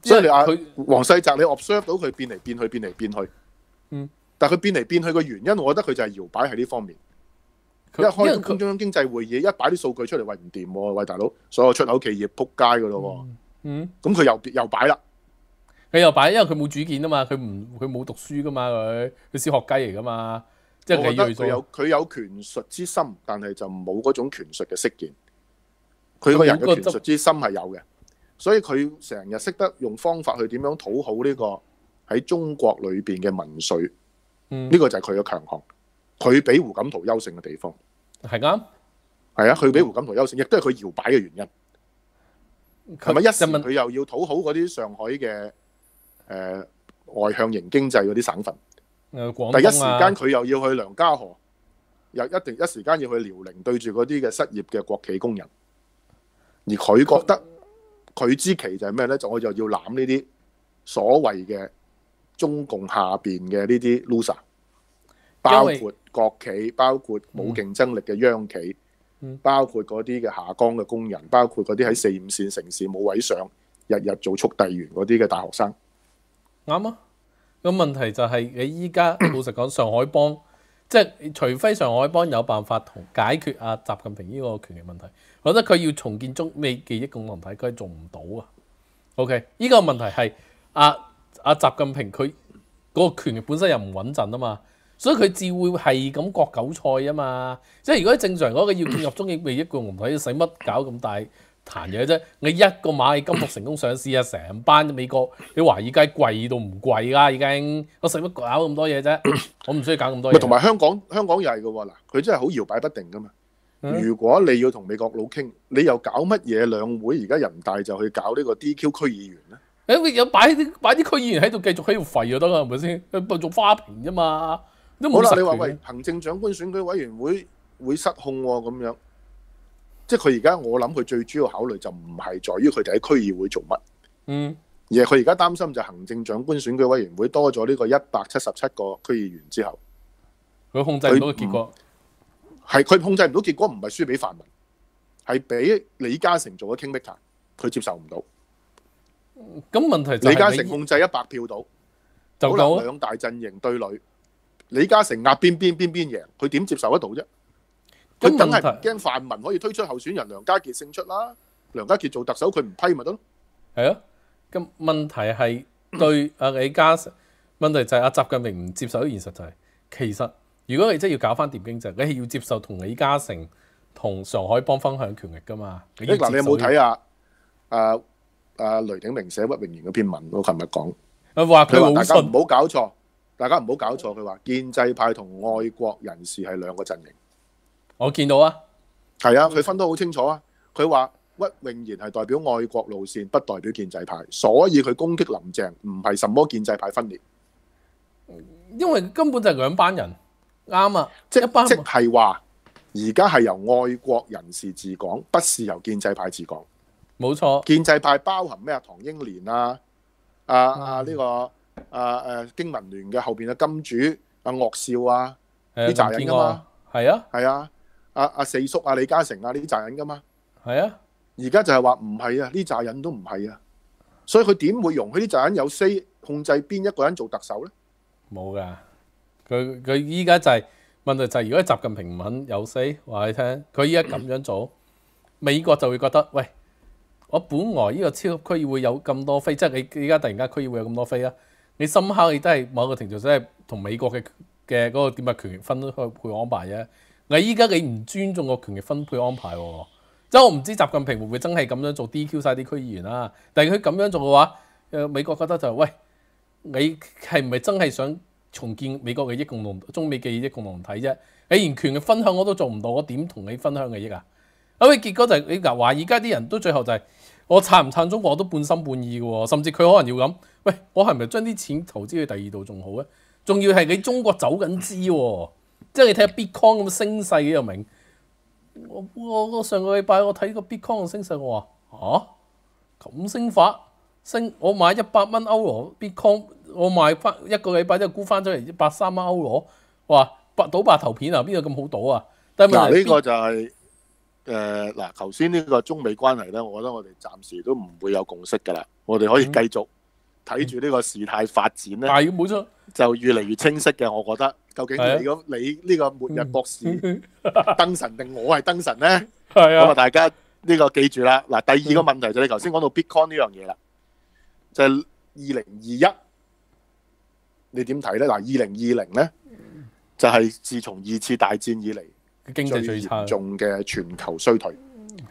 所以你話黃世澤，你 observe 到佢變嚟變去，變嚟變去。嗯，但佢變嚟變去嘅原因，我覺得佢就係搖擺喺呢方面。一開空中經濟會議，一擺啲數據出嚟，喂唔掂喎，喂大佬，所有出口企業撲街㗎咯。嗯，咁佢又又擺啦。佢又擺，因為佢冇主見啊嘛，佢唔佢冇讀書㗎嘛，佢佢小學雞嚟㗎嘛。即係我得佢有佢有權術之心，但係就冇嗰種權術嘅識見。佢個人嘅權術之心係有嘅，所以佢成日識得用方法去點樣討好呢個喺中國裏面嘅民粹，呢個就係佢嘅強項。佢比胡錦濤優勝嘅地方係啱，係啊，佢比胡錦濤優勝亦都係佢搖擺嘅原因。係咪一時佢又要討好嗰啲上海嘅外向型經濟嗰啲省份？第一時間佢又要去梁家河，又一定一時間要去遼寧對住嗰啲嘅失業嘅國企工人。而佢覺得佢之其就係咩呢就我就要攬呢啲所謂嘅中共下面嘅呢啲 loser，包括國企，包括冇競爭力嘅央企，包括嗰啲嘅下崗嘅工人，包括嗰啲喺四五線城市冇位上，日日做速遞員嗰啲嘅大學生。啱啊！個問題就係你依家 老實講，上海幫即系除非上海幫有辦法同解決阿習近平呢個權力問題。我覺得佢要重建中美記憶共同體，佢做唔到啊。OK，依個問題係阿阿習近平佢個權本身又唔穩陣啊嘛，所以佢至會係咁割韭菜啊嘛。即係如果正常嗰個要建立中美記憶共同體，使乜搞咁大彈嘢啫？你一個馬戲金服成功上市啊，成班美國你華爾街貴到唔貴啦，已經，我使乜搞咁多嘢啫？我唔需要搞咁多嘢。同埋香港香港又係嘅喎嗱，佢真係好搖擺不定噶嘛。如果你要同美國佬傾，你又搞乜嘢兩會？而家人大就去搞呢個 DQ 區議員咧？誒，有擺啲擺啲區議員喺度繼續喺度廢就得啦，係咪先？佢做花瓶啫嘛，都冇好啦，你話喂行政長官選舉委員會會失控喎咁樣，即係佢而家我諗佢最主要考慮就唔係在於佢哋喺區議會做乜，嗯，而係佢而家擔心就行政長官選舉委員會多咗呢個一百七十七個區議員之後，佢控制唔到結果。系佢控制唔到结果，唔系输俾泛民，系俾李嘉诚做咗 kingmaker，佢接受唔到。咁问题李嘉诚控制一百票到，就难两大阵营对垒。李嘉诚压边边边边赢，佢点接受得到啫？佢梗系惊泛民可以推出候选人梁家杰胜出啦。梁家杰做特首，佢唔批咪得咯？系啊，咁问题系对阿李嘉，问题就系阿习近平唔接受啲现实，就系其实。如果你真要搞翻掂经济，你系要接受同李嘉诚、同上海帮分享权力噶嘛？嗱，你有冇睇啊？阿阿雷鼎明写屈荣贤嗰篇文，我琴日讲，佢话佢大家唔好搞错，大家唔好搞错。佢话建制派同爱国人士系两个阵营。我见到啊，系啊，佢分得好清楚啊。佢话屈荣贤系代表爱国路线，不代表建制派，所以佢攻击林郑唔系什么建制派分裂，因为根本就系两班人。啱啊！即即系话，而家系由外国人士自讲，不是由建制派自讲。冇错，建制派包含咩啊？唐英年啊，啊啊呢个啊诶经文联嘅后边嘅金主阿岳少啊，呢扎人噶嘛？系啊，系啊，阿阿四叔啊李嘉诚啊，呢啲扎人噶嘛？系啊，而家就系话唔系啊，呢扎人都唔系啊，所以佢点会容许啲扎人有 C 控制边一个人做特首咧？冇噶。佢佢依家就係問題就係，如果習近平唔肯有死，話你聽，佢依家咁樣做，美國就會覺得，喂，我本來呢個超區議會有咁多飛，即係你依家突然間區議會有咁多飛啊，你深刻你都係某個程序即係同美國嘅嘅嗰個點啊權分配安排啫。你依家你唔尊重個權力分配安排喎，即係我唔知習近平會唔會真係咁樣做 DQ 晒啲區議員啦。但係佢咁樣做嘅話，誒美國覺得就喂，你係唔係真係想？重建美國嘅益共同中美嘅益共同體啫，你完權嘅分享我都做唔到，我點同你分享嘅益啊？咁嘅結果就你嗱話，而家啲人都最後就係我撐唔撐中國我都半心半意嘅喎，甚至佢可能要咁，喂，我係咪將啲錢投資去第二度仲好咧？仲要係你中國走緊資喎，即係你睇下 Bitcoin 咁升勢，嘅又明？我我上個禮拜我睇個 Bitcoin 嘅升勢，我話嚇咁升法升，我買一百蚊歐羅 Bitcoin。我卖翻一个礼拜即估沽翻出嚟百三蚊欧哇！八赌白头片啊，边度咁好赌啊？嗱，呢个就系诶，嗱，头先呢个中美关系咧，我觉得我哋暂时都唔会有共识噶啦，我哋可以继续睇住呢个事态发展咧。系冇错，就越嚟越清晰嘅，我觉得。究竟你咁你呢个末日博士灯 神定我系灯神咧？系啊。咁啊，大家呢个记住啦。嗱，第二个问题就你头先讲到 bitcoin 呢样嘢啦，就二零二一。你點睇呢嗱，二零二零呢就係自從二次大戰以嚟經濟最嚴重嘅全球衰退。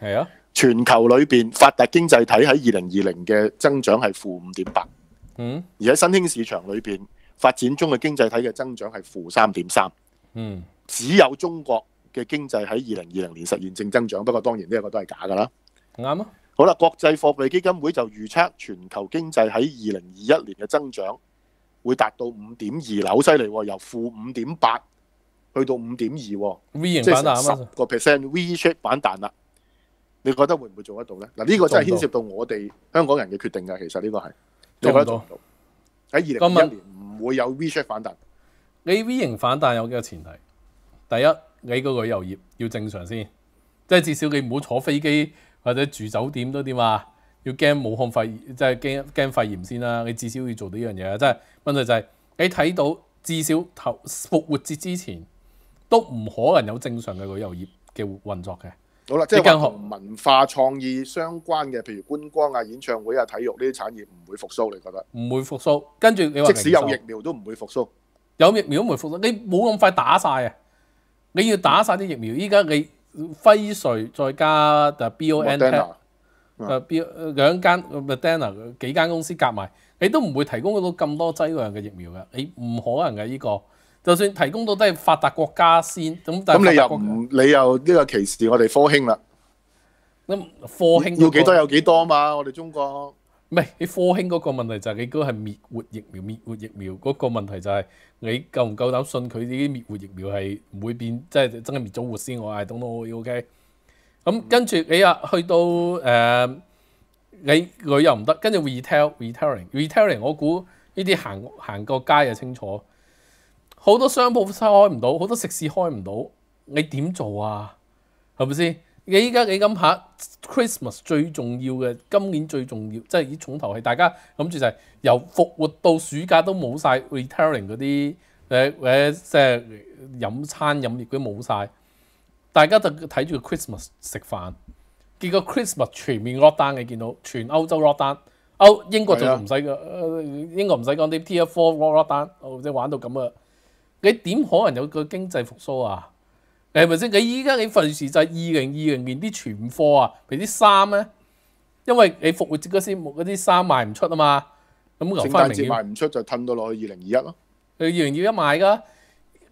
系啊，全球裏面發達經濟體喺二零二零嘅增長係負五點八。嗯。而喺新兴市場裏面，發展中嘅經濟體嘅增長係負三點三。嗯。只有中國嘅經濟喺二零二零年實現正增長，不過當然呢一個都係假㗎啦。啱啊。好啦，國際貨幣基金會就預測全球經濟喺二零二一年嘅增長。會達到五點二，樓犀利喎！由負五點八去到五點二，V 型反彈十個 percent V shape 反彈啦。你覺得會唔會做得到咧？嗱，呢個真係牽涉到我哋香港人嘅決定㗎。其實呢個係做得到喺二零二一年唔會有 V shape 反彈。你 V 型反彈有幾個前提？第一，你個旅遊業要正常先，即係至少你唔好坐飛機或者住酒店都點啊？要驚武漢肺炎，即係驚驚肺炎先啦。你至少要做到依樣嘢啊！即係問題就係你睇到至少頭復活節之前都唔可能有正常嘅旅遊業嘅運作嘅。好啦，即係話文化創意相關嘅，譬如觀光啊、演唱會啊、體育呢啲產業唔會復甦，你覺得？唔會復甦。跟住你話即使有疫苗都唔會復甦。有疫苗都會復甦，你冇咁快打晒啊！你要打晒啲疫苗。依家你輝瑞再加 B O N T。誒，兩間、m d i n a 幾間公司夾埋，你都唔會提供到咁多劑量嘅疫苗嘅，你唔可能嘅呢個。就算提供到，都係發達國家先。咁但係，咁你又唔，你又呢個歧視我哋科興啦？咁科興要幾多有幾多啊嘛？我哋中國唔係，你科興嗰個問題就係你嗰係滅活疫苗，滅活疫苗嗰個問題就係你夠唔夠膽信佢啲滅活疫苗係唔會變，即係真係滅咗活先，我係都都 O K。咁跟住你啊，去到誒你旅遊唔得，跟住 retail、retailing、retailing，我估呢啲行行個街又清楚，好多商鋪開唔到，好多食肆開唔到，你點做啊？係咪先？你依家你今排 Christmas 最重要嘅，今年最重要即係以重頭戲，大家諗住就係由復活到暑假都冇晒 retailing 嗰啲誒誒，即係飲餐飲業嗰啲冇晒。大家就睇住 Christmas 食飯，結果 Christmas 全面落單嘅，見到全歐洲落單，歐英國就唔使個英國唔使講啲 T.F. Four 落 w 單，即係玩到咁啊！你點可能有個經濟復甦啊？係咪先？你依家你費事就二零二零年啲存貨啊，譬如啲衫咧，因為你復活節嗰時嗰啲衫賣唔出啊嘛，咁留翻嚟賣唔出就吞到落去二零二一咯。你二零二一賣噶。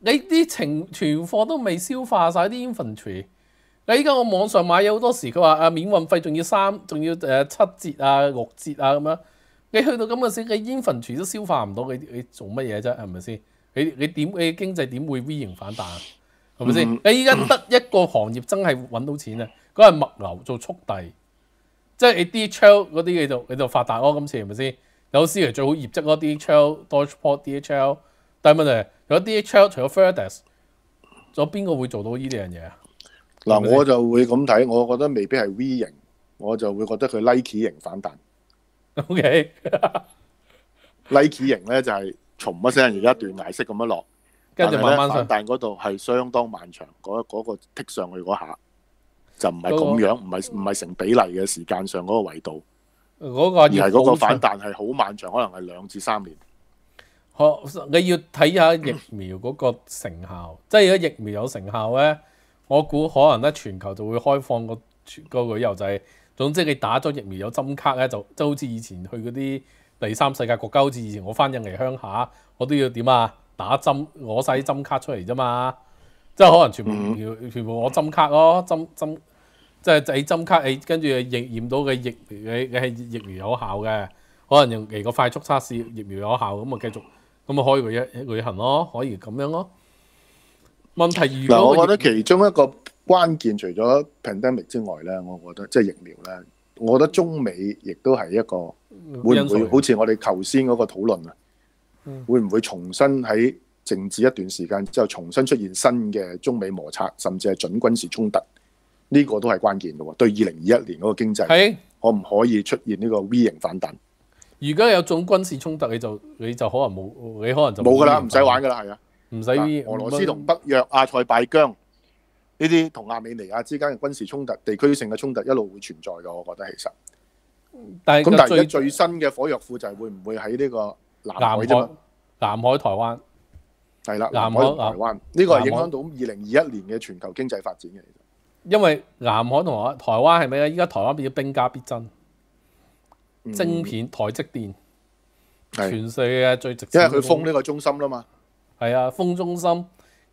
你啲情存貨都未消化晒啲 inventory，你依家我網上買嘢好多時，佢話啊免運費，仲要三，仲要誒七折啊六折啊咁樣。你去到咁嘅時，你 inventory 都消化唔到，你你做乜嘢啫？係咪先？你你點你經濟點會 V 型反彈？係咪先？你依家得一個行業真係揾到錢啊！嗰係物流做速遞，即係 DHL 嗰啲嘢就就發達咯。今次係咪先？有時嚟最好業績嗰啲 DHL、d o t p o r t DHL。但係問題有 DHL 除咗 FedEx，仲有邊個會做到呢啲樣嘢啊？嗱，我就會咁睇，我覺得未必係 V 型，我就會覺得佢 Nike 型反彈。O K，Nike 型咧就係從乜聲而一段崖式咁樣落，跟住慢慢反彈嗰度係相當漫長，嗰嗰個剔上去嗰下就唔係咁樣，唔係唔係成比例嘅時間上嗰個維度。嗰個而係嗰個反彈係好漫長，可能係兩至三年。學你要睇下疫苗嗰個成效，即係如果疫苗有成效咧，我估可能咧全球就會開放個個旅遊制。總之你打咗疫苗有針卡咧，就即好似以前去嗰啲第三世界國家，好似以前我翻印嚟鄉下，我都要點啊？打針攞曬啲針卡出嚟啫嘛，即係可能全部要全部攞針卡咯，針針即係你針卡，你跟住驗驗到嘅疫你你係疫苗有效嘅，可能用嚟個快速測試疫苗有效，咁啊繼續。咁咪可以佢一旅行咯，可以咁样咯。问题如果我觉得其中一个关键，除咗 pandemic 之外咧，我觉得即系疫苗咧，我觉得中美亦都系一个会唔会好似我哋头先嗰个讨论啊？会唔会重新喺静止一段时间之后，重新出现新嘅中美摩擦，甚至系准军事冲突？呢个都系关键嘅喎。对二零二一年嗰个经济，可唔可以出现呢个 V 型反弹？而家有種軍事衝突，你就你就可能冇，你可能就冇噶啦，唔使玩噶啦，係啊，唔使。俄羅斯同北約、亞塞拜疆呢啲同亞美尼亞之間嘅軍事衝突、地區性嘅衝突一路會存在噶，我覺得其實。但係咁，但係最新嘅火藥庫就係會唔會喺呢個南海、南海、台灣係啦，南海、台灣呢個係影響到二零二一年嘅全球經濟發展嘅，因為南海同台灣係咪咧？依家台灣變咗兵家必爭。晶片台積電，全世界最值，因為佢封呢個中心啦嘛。係啊，封中心。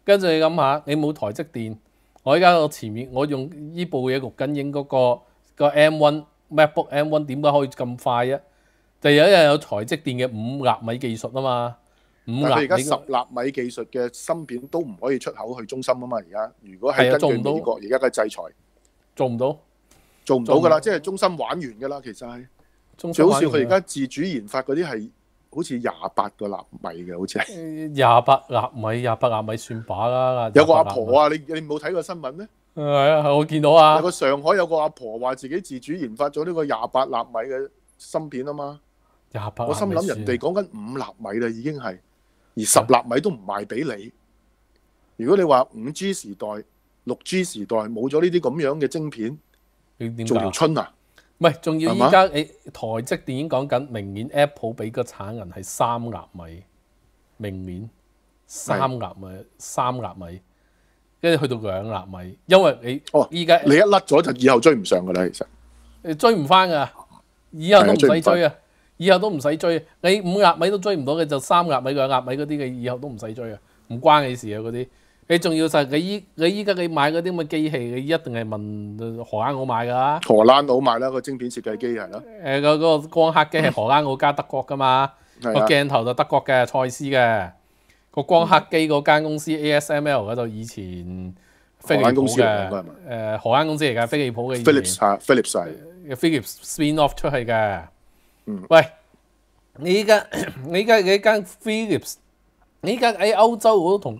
跟住你諗下，你冇台積電，我依家我前面我用依部嘢錄緊影嗰個個 M One Macbook M One 點解可以咁快啊？就有一日有台積電嘅五納米技術啊嘛。五納米，而家十納米技術嘅芯片都唔可以出口去中心啊嘛。而家如果係跟住美國而家嘅制裁，做唔到，做唔到㗎啦。即係中心玩完㗎啦，其實係。最好笑，佢而家自主研發嗰啲係好似廿八個納米嘅，好似廿八納米，廿八納米算把啦。有個阿婆啊，你你冇睇過新聞咩？係啊，我見到啊。個上海有個阿婆話自己自主研發咗呢個廿八納米嘅芯片啊嘛。廿八納米。我心諗人哋講緊五納米啦，已經係而十納米都唔賣俾你。如果你話五 G 時代、六 G 時代冇咗呢啲咁樣嘅晶片，做條春啊！唔係，仲要依家誒台積電已經講緊明年 Apple 俾個產銀係三納米，明年三納米三納米，跟住去到兩納米，因為你哦依家你一甩咗就以後追唔上噶啦，其實追唔翻噶，以後都唔使追啊，以後都唔使追。你五納米都追唔到嘅，就三納米、兩納米嗰啲嘅，以後都唔使追啊，唔關你事啊嗰啲。你仲要就係你依你依家你買嗰啲咁嘅機器，你一定係問荷蘭佬買噶。荷蘭佬買啦，個晶片設計機係啦。誒，嗰個光刻機係荷蘭佬加德國噶嘛？個鏡頭就德國嘅蔡司嘅。個光刻機嗰間公司 ASML 嗰度以前飛利浦嘅。荷蘭公司嚟㗎嘛？荷蘭公司嚟㗎，飛利浦嘅。Philips p h i l i p s Philips spin off 出去嘅。嗯。喂，你依家 你依家你依家 Philips？你依家喺歐洲我都同。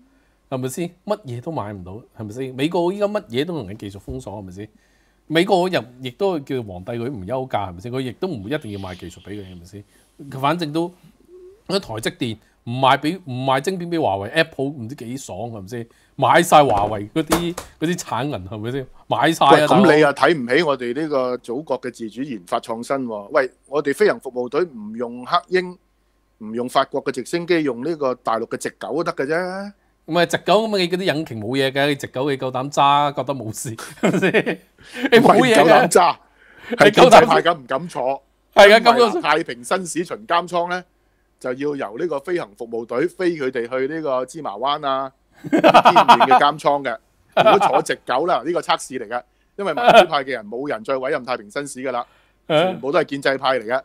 係咪先？乜嘢都買唔到，係咪先？美國依家乜嘢都同緊技術封鎖，係咪先？美國又亦都叫皇帝佢唔休假，係咪先？佢亦都唔一定要賣技術俾佢，係咪先？反正都嗰台積電唔賣俾唔賣晶片俾華為 Apple，唔知幾爽係咪先？買晒華為嗰啲嗰啲產銀係咪先？買晒啊！咁你又睇唔起我哋呢個祖國嘅自主研發創新喎？喂，我哋飛行服務隊唔用黑鷹，唔用法國嘅直升機，用呢個大陸嘅直九都得嘅啫。唔系直狗咁啊！你嗰啲引擎冇嘢嘅，你直狗你够胆揸，觉得冇事。冇嘢嘅，系狗仔派咁唔敢坐。系啊，咁次太平绅士巡监仓咧，就要由呢个飞行服务队飞佢哋去呢个芝麻湾啊，见 面嘅监仓嘅。如果坐直狗啦，呢个测试嚟噶。因为民主派嘅人冇人再委任太平绅士噶啦，全部都系建制派嚟嘅。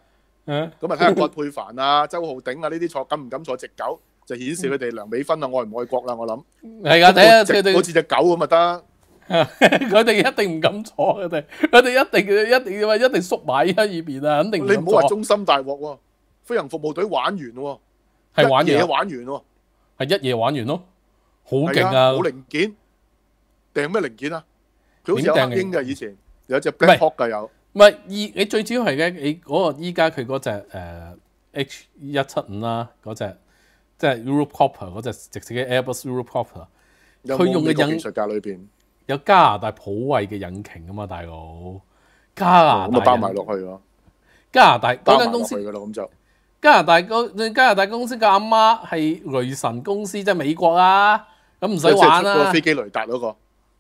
咁啊，睇下郭佩凡啊、周浩鼎啊呢啲坐敢唔敢坐直狗？就顯示佢哋梁美芬啊，愛唔愛國啦？我諗係啊，睇下好似只狗咁咪得 佢哋一定唔敢坐，佢哋佢哋一定一定一定縮埋喺入邊啊，肯定唔敢坐。你唔好話中心大鍋喎，飛行服務隊玩完喎，係玩嘢玩完喎，係一夜玩完咯，好勁啊！零件订咩零件啊？佢好似阿英嘅以前有隻 black 嘅有唔係？二你最主要係嘅你嗰個依家佢嗰只 H 一七五啦，嗰只。即係 Europe c o p p e r 嗰只直接嘅 Airbus Europe c o p p e r 佢用嘅引擎界裏邊有加拿大普惠嘅引擎啊嘛，大佬。加拿大包埋落去咯。加拿大嗰間公司嘅咁就加拿大嗰加拿大公司嘅阿媽係雷神公司，即係美國啊，咁唔使玩啦。出飛機雷達嗰個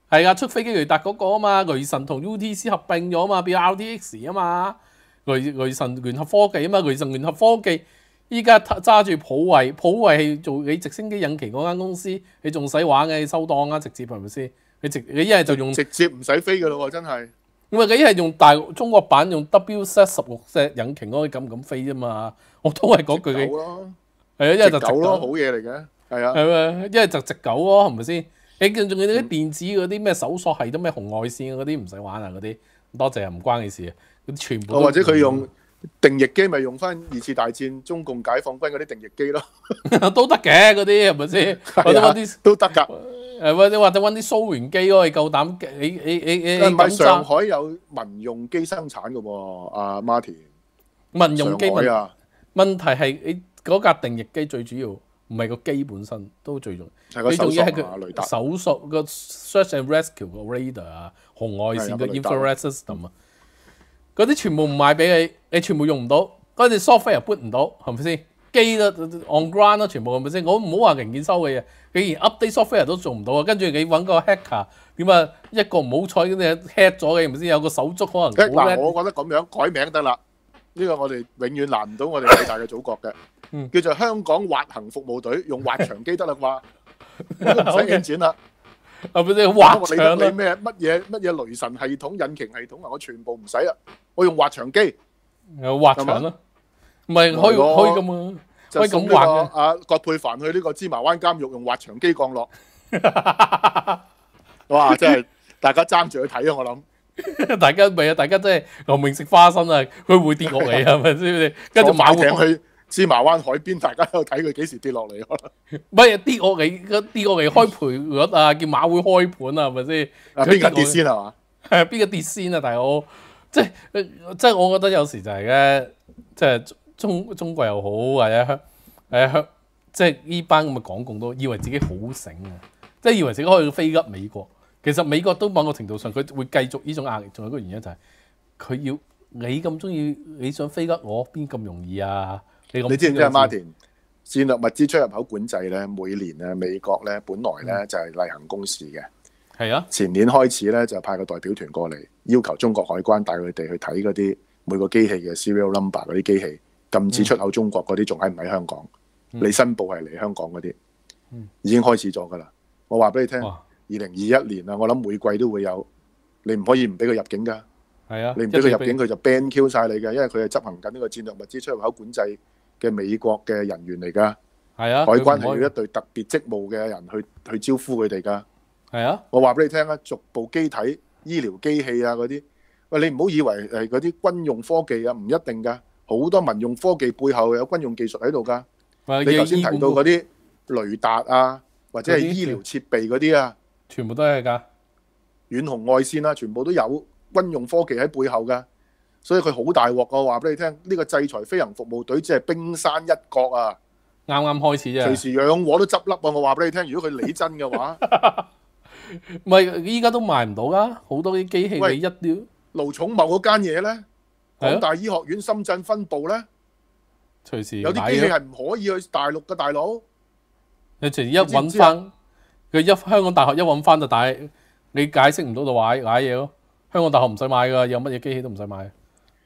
係啊，出飛機雷達嗰個啊嘛，雷神同 UTC 合併咗啊嘛，變 r d x 啊嘛，雷雷神聯合科技啊嘛，雷神聯合科技。依家揸住普惠普惠係做你直升機引擎嗰間公司，你仲使玩嘅？收檔啊，直接係咪先？你直你一係就用直接唔使飛嘅咯，真係。唔啊，你一係用大中國版用 W7 十六隻引擎可以咁咁飛啫嘛。我都係嗰句嘅。狗咯，係啊，一係就直狗咯，好嘢嚟嘅。係啊，係咪？一係就直狗咯，係咪先？你仲仲有啲電子嗰啲咩搜索係啲咩紅外線嗰啲唔使玩啊嗰啲。多謝啊，唔關你事啊。全部。或者佢用。定翼机咪用翻二次大战中共解放军嗰啲定翼机咯，都得嘅嗰啲系咪先？或者搵啲都得噶，或者搵啲苏联机可以够胆。你你你你你系上海有民用机生产噶？阿 Martin，民用机啊？问题系你嗰架定翼机最主要唔系个机本身都最重要，你重要系佢搜索个 search and rescue 个 r a d a r 啊，红外线个 infrared system 啊。嗰啲全部唔賣俾你，你全部用唔到，嗰啲 software 又 boot 唔到，係咪先？機都 on ground 都全部係咪先？我唔好話零件收嘅嘢，然 update software 都做唔到啊！跟住你揾個 hacker 點啊？一個唔好彩咁你 hack 咗嘅，係咪先？有個手足可能嗱，我覺得咁樣改名得啦。呢個我哋永遠難唔到我哋偉 大嘅祖國嘅，叫做香港滑行服務隊，用滑翔機得啦啩，唔使錢啦。我唔知挖你咩乜嘢乜嘢雷神系统引擎系统啊？我全部唔使啦，我用滑翔机，滑挖墙咯，唔系可以可以咁啊？就咁滑个啊郭佩凡去呢个芝麻湾监狱用滑翔机降落，哇！真系大家争住去睇啊！我谂，大家未啊？大家真系牛明食花生啊！佢会跌落嚟系咪？知唔知？跟住馬井去。芝麻灣海邊，大家度睇佢幾時跌落嚟？可能唔跌我嚟？跌我嚟開盤率啊，叫馬會開盤啊，係咪先？邊個跌先係嘛？邊個跌先啊？但係我即係即係我覺得有時就係咧，即係中中國又好，或者誒，即係呢班咁嘅港共都以為自己好醒啊，即係以為自己可以飛吉美國。其實美國都某個程度上佢會繼續呢種壓力。仲有個原因就係佢要你咁中意你想飛吉我邊咁容易啊？你知唔知啊，Martin？戰略物資出入口管制咧，每年啊，美國咧，本來咧就係例行公事嘅。係啊。前年開始咧，就派個代表團過嚟，要求中國海關帶佢哋去睇嗰啲每個機器嘅 serial number 嗰啲機器，禁止出口中國嗰啲，仲喺唔喺香港？你申報係嚟香港嗰啲，已經開始咗噶啦。我話俾你聽，二零二一年啊，我諗每季都會有。你唔可以唔俾佢入境㗎。啊。你唔俾佢入境，佢就 ban q 晒你嘅，因為佢係執行緊呢個戰略物資出入口管制。嘅美國嘅人員嚟噶，海關係要一隊特別職務嘅人去去招呼佢哋噶。係啊，我話俾你聽啊，逐步機體、醫療機器啊嗰啲，喂，你唔好以為誒嗰啲軍用科技啊唔一定噶，好多民用科技背後有軍用技術喺度噶。你頭先提到嗰啲雷達啊，或者係醫療設備嗰啲啊，全部都係㗎。遠紅外線啊，全部都有軍用科技喺背後㗎。所以佢好大鑊啊！我話俾你聽，呢個制裁飛行服務隊只係冰山一角啊！啱啱開始啫，隨時養我都執笠啊！我話俾你聽，如果佢理真嘅話，唔係依家都賣唔到啦。好多啲機器你一屌盧寵茂嗰間嘢咧，廣大醫學院深圳分部咧，隨時有啲機器係唔可以去大陸嘅，大佬。你隨一揾翻佢一香港大學一揾翻就大，你解釋唔到就買買嘢咯。香港大學唔使買噶，有乜嘢機器都唔使買。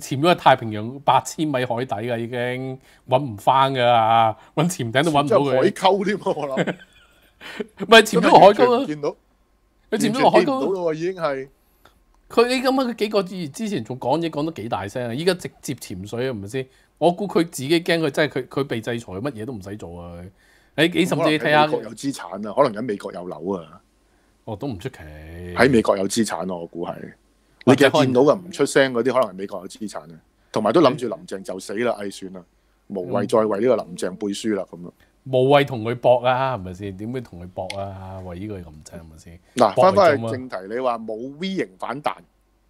潛咗喺太平洋八千米海底嘅已經揾唔翻噶啦，揾潛艇都揾唔到佢。海溝添啊！唔係潛咗落海溝啊！見到佢潛咗落海溝已經係佢你咁啊！幾個月之前仲講嘢講得幾大聲，依家直接潛水啊，係咪先？我估佢自己驚，佢真係佢佢被制裁，乜嘢都唔使做啊！你幾十你睇下，美國有資產啊，可能喺美國有樓啊，哦都唔出奇，喺美國有資產我估係。你其见到嘅唔出声嗰啲，可能系美国嘅资产啊，同埋都谂住林郑就死啦，唉，算啦，无谓再为呢个林郑背书啦，咁樣。无谓同佢搏啊，系咪先？点解同佢搏啊？为呢个林郑，系咪先？嗱，翻返去正题，你话冇 V 型反弹，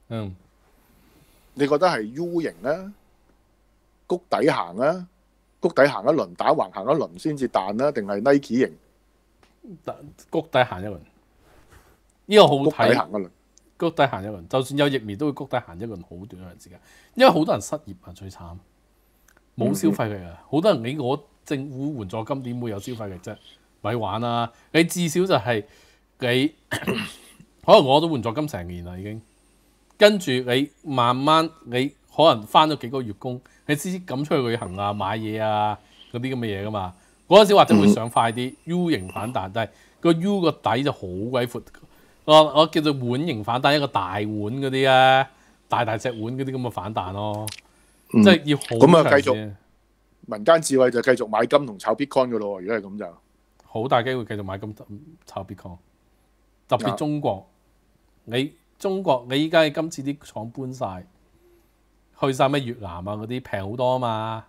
嗯，你觉得系 U 型咧，谷底行啊？谷底行一轮打横行一轮先至弹啦，定系 Nike 型？谷底行一轮，呢个好睇行一轮。谷底行一輪，就算有疫苗，都會谷底行一輪好短一段時間，因為好多人失業啊，最慘，冇消費力啊。好多人你我政府援助金點會有消費力啫，咪玩啦！你至少就係你，可能我都援助金成年啦已經，跟住你慢慢你可能翻咗幾個月工，你先敢出去旅行啊、買嘢啊嗰啲咁嘅嘢噶嘛。嗰陣時或者會上快啲 U 型反彈，但係個 U 個底就好鬼闊。我我叫做碗型反彈，一個大碗嗰啲啊，大大隻碗嗰啲咁嘅反彈咯，即係要好咁繼續民間智慧就繼續買金同炒 Bitcoin 嘅咯，如果係咁就。好大機會繼續買金炒 Bitcoin，特別中國。你中國你依家今次啲廠搬曬，去曬咩越南啊嗰啲平好多啊嘛，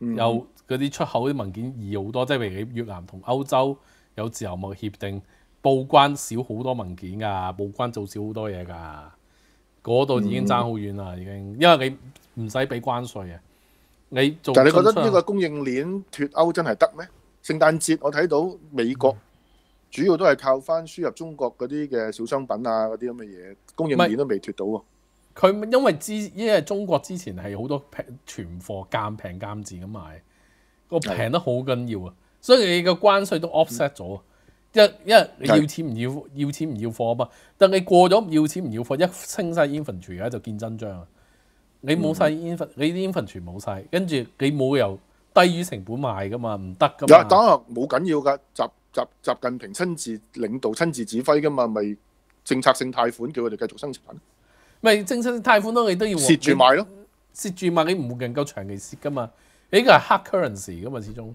又嗰啲出口啲文件易好多，即係譬如你越南同歐洲有自由貿易協定。報關少好多文件㗎，報關做少好多嘢㗎，嗰度已經爭好遠啦，已經，因為你唔使俾關税啊。你做但你覺得呢個供應鏈脱歐真係得咩？聖誕節我睇到美國主要都係靠翻輸入中國嗰啲嘅小商品啊，嗰啲咁嘅嘢，供應鏈都未脱到喎。佢因為之因為中國之前係好多平存貨，攤平攤字咁賣，個平得好緊要啊，所以你嘅關税都 offset 咗因為你要錢唔要，要錢唔要貨啊嘛。但你過咗要錢唔要貨，一清晒 i n f a n t r y 咧就見真章啊！你冇晒 i n f a n t 你啲 i n f a n t r y 冇晒，跟住你冇由低於成本賣噶嘛，唔得噶嘛。當然冇緊要噶，習習習近平親自領導、親自指揮噶嘛，咪政策性貸款叫佢哋繼續生產。咪政策性貸款都你都要蝕住賣咯，蝕住賣你唔夠長期蝕噶嘛？呢個係黑 currency 噶嘛，始終。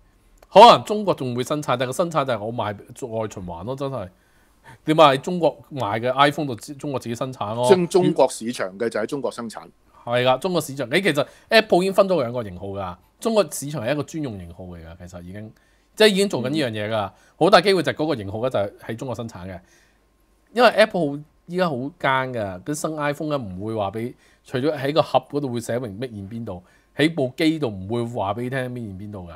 可能中國仲會生產，但係個生產就係我賣外循環咯，真係點解中國買嘅 iPhone 就中國自己生產咯？將中國市場嘅就喺中國生產。係啦，中國市場你其實 Apple 已經分咗兩個型號㗎，中國市場係一個專用型號嚟㗎，其實已經即係已經做緊呢樣嘢㗎。好大機會就係嗰個型號咧，就係喺中國生產嘅。因為 Apple 依家好奸㗎，跟新 iPhone 咧唔會話俾，除咗喺個盒嗰度會寫明 m a n e d 喺邊度，喺部機度唔會話俾你聽 m a n u f a 邊度㗎。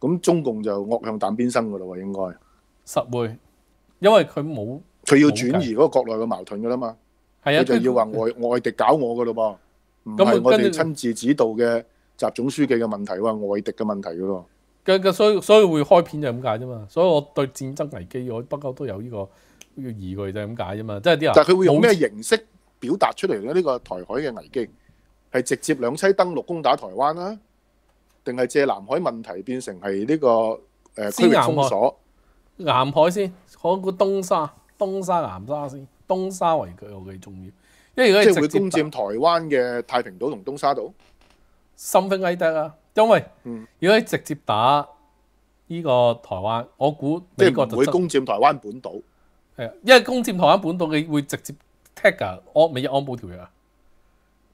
咁中共就惡向膽邊生噶咯喎，應該實會，因為佢冇佢要轉移嗰個國內嘅矛盾噶啦嘛，係啊，佢就要話外外敵搞我噶咯噃，唔係我哋親自指導嘅習總書記嘅問題喎，外敵嘅問題噶喇。所以所以會開片就咁解啫嘛，所以我對戰爭危機我不過都有呢個疑句就係咁解啫嘛，即係啲人。但係佢會用咩形式表達出嚟咧？呢個台海嘅危機係直接兩側登陸攻打台灣啦。定系借南海问题变成系呢个诶区域封锁？南海先，可估东沙、东沙、南沙先，东沙为佢我几重要，因为如果即系攻占台湾嘅太平岛同东沙岛，心惊危得啊因为如果你直接打呢个台湾，我估即系会攻占台湾本岛。系啊，因为攻占台湾本岛，你会直接 take 安美日安保条约啊，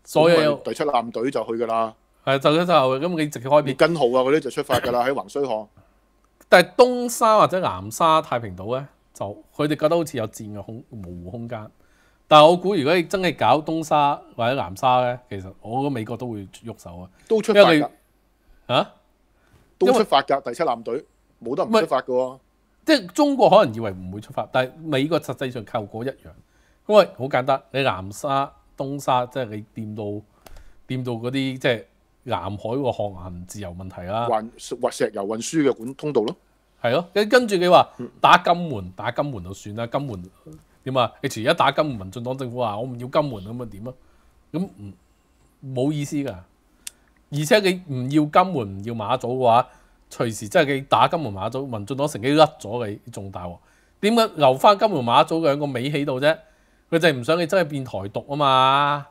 所以要第七舰队就去噶啦。系就咁就咁，你直接开边跟号啊？嗰啲就出发噶啦，喺横须河。但系东沙或者南沙太平岛咧，就佢哋觉得好似有战嘅空模糊空间。但我估如果你真系搞东沙或者南沙咧，其实我得美国都会喐手啊。都出發㗎。啊？都出发噶？第七舰队冇得唔出发噶？即系中国可能以为唔会出发，但系美国实际上扣果一样。因为好简单，你南沙东沙即系你掂到掂到嗰啲即系。南海個航行自由問題啦，運或石油運輸嘅管通道咯，係咯。跟住你話打金門，打金門就算啦。金門點啊？家打金門，民進黨政府話我唔要金門咁啊點啊？咁唔冇意思噶。而且你唔要金門唔要馬祖嘅話，隨時即係你打金門馬祖，民進黨成機甩咗你仲大喎。點解留翻金門馬祖兩個尾喺度啫？佢就係唔想你真係變台獨啊嘛。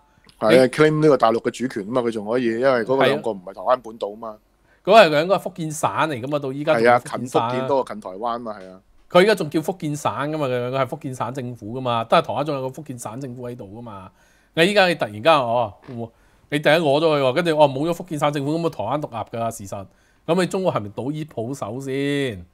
你係 claim 呢個大陸嘅主權啊嘛，佢仲可以，因為嗰兩個唔係台灣本島啊嘛。嗰個兩個應該福建省嚟噶嘛，到依家係啊，近福建多過近台灣啊，係啊。佢依家仲叫福建省噶嘛，佢佢係福建省政府噶嘛，都係台灣仲有個福建省政府喺度噶嘛。你依家你突然間哦，你第一攞咗佢，跟住我冇咗福建省政府咁啊，台灣獨立噶事實。咁你中國係咪倒依抱手先？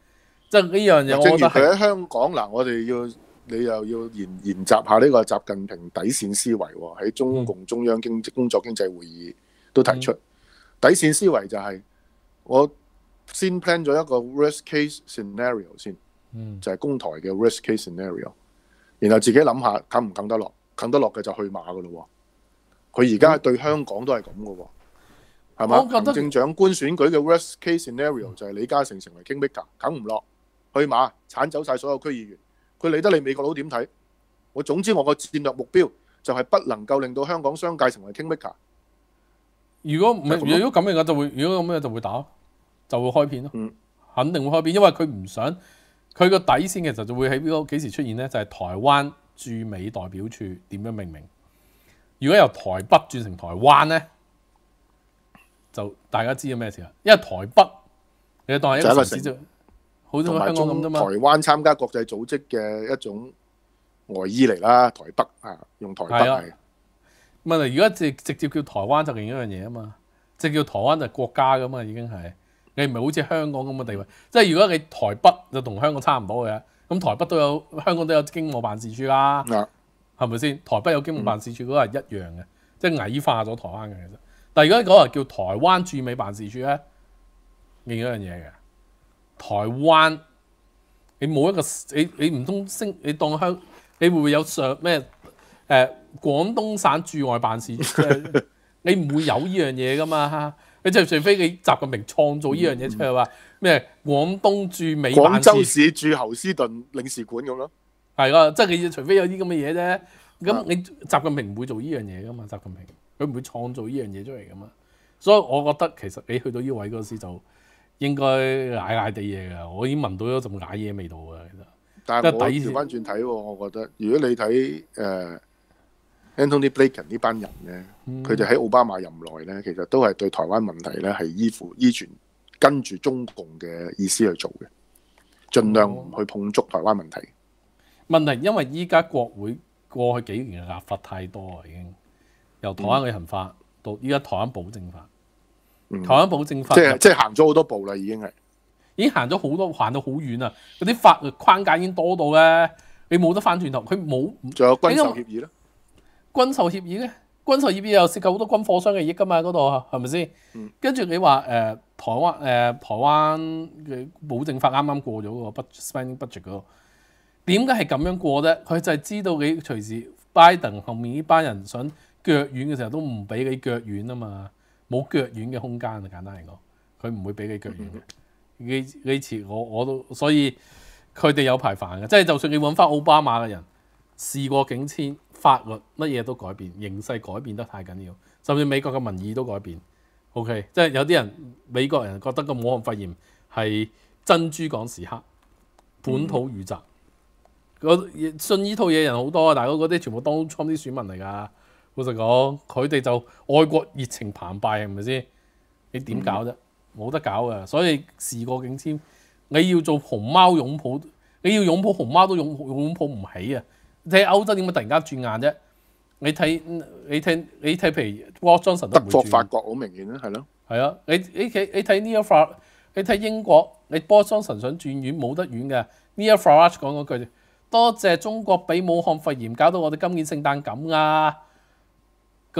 即係呢樣嘢，我覺得喺香港嗱，我哋要。你又要研研習下呢個習近平底線思維喎，喺中共中央經濟工作經濟會議都提出底線思維就係我先 plan 咗一個 r i s k case scenario 先，就係公台嘅 r i s k case scenario，然後自己諗下啃唔啃得落，啃得落嘅就去馬噶咯喎。佢而家對香港都係咁嘅喎，係嘛？行政長官選舉嘅 worst case scenario 就係李嘉誠成為 kingmaker，揀唔落去馬，鏟走晒所有區議員。佢理得你美國佬點睇？我總之我個戰略目標就係不能夠令到香港商界成為 kingmaker。如果唔係，如果咁樣嘅就會，如果咁樣就會打，就會開片咯。肯定會開片，因為佢唔想佢個底線其實就會喺邊個幾時出現咧？就係台灣駐美代表處點樣命名？如果由台北轉成台灣咧，就大家知咗咩事啊？因為台北你當係一個城。好似香港咁啫嘛。台灣參加國際組織嘅一種外衣嚟啦，台北啊，用台北係。問題而家直直接叫台灣就另一樣嘢啊嘛，即接叫台灣就係國家噶嘛，已經係你唔係好似香港咁嘅地位。即係如果你台北就同香港差唔多嘅，咁台北都有香港都有經貿辦事處啦，係咪先？台北有經貿辦事處嗰個係一樣嘅，即係偽化咗台灣嘅其實。但係如果嗰話叫台灣駐美辦事處咧，另一樣嘢嘅。台灣，你冇一個你你唔通升你當香，你會唔會有上咩？誒，廣東省駐外辦事處，你唔會有呢樣嘢噶嘛？你即除非你習近平創造呢樣嘢出嚟話咩？廣東駐美、廣州市駐侯斯頓領事館咁咯，係啊，即係你除非有啲咁嘅嘢啫。咁你習近平唔會做呢樣嘢噶嘛？習近平佢唔會創造呢樣嘢出嚟噶嘛？所以我覺得其實你去到呢位嗰時就。應該假假地嘢噶，我已經聞到咗陣假嘢味道嘅。其實，但係我調翻轉睇，我覺得如果你睇 Anthony Blinken 呢班人咧，佢哋喺奧巴馬任內咧，其實都係對台灣問題咧係依附依存，跟住中共嘅意思去做嘅，盡量唔去碰觸台灣問題。問題因為依家國會過去幾年嘅立法太多啦，已經由台灣旅行法到依家台灣保證法。台湾保证法即系即系行咗好多步啦，已经系已经行咗好多行到好远啦嗰啲法律框架已经多到咧，你冇得翻转头，佢冇。仲有军售协议咧？军售协议咧？军售协议又涉及好多军火商嘅益噶嘛？嗰度系咪先？跟住你话诶，台湾诶，台湾嘅保证法啱啱过咗个 budget spending budget 嗰度。点解系咁样过啫？佢就系知道你随时拜登后面呢班人想脚软嘅时候，都唔俾你脚软啊嘛！冇腳軟嘅空間啊！簡單嚟講，佢唔會俾你腳軟嘅。呢呢次我我都所以佢哋有排煩嘅。即係就算你揾翻奧巴馬嘅人，事過境遷，法律乜嘢都改變，形勢改變得太緊要，甚至美國嘅民意都改變。OK，即係有啲人美國人覺得個武漢肺炎係珍珠港時刻，本土遇襲。信依套嘢人好多啊，但係嗰啲全部當初啲選民嚟㗎。老实讲，佢哋就爱国热情澎湃，系咪先？你点搞啫？冇得搞噶，所以事过境迁，你要做熊猫拥抱，你要拥抱熊猫都拥抱拥抱唔起啊！睇欧洲点解突然间转眼啫？你睇你睇你睇，譬如波庄臣得波法国好明显啦，系咯，系啊。你你睇你睇尼尔你睇英国，你波 o n 想转院冇得远嘅。尼尔法講嗰句：多谢中国俾武汉肺炎搞到我哋今年圣诞咁啊！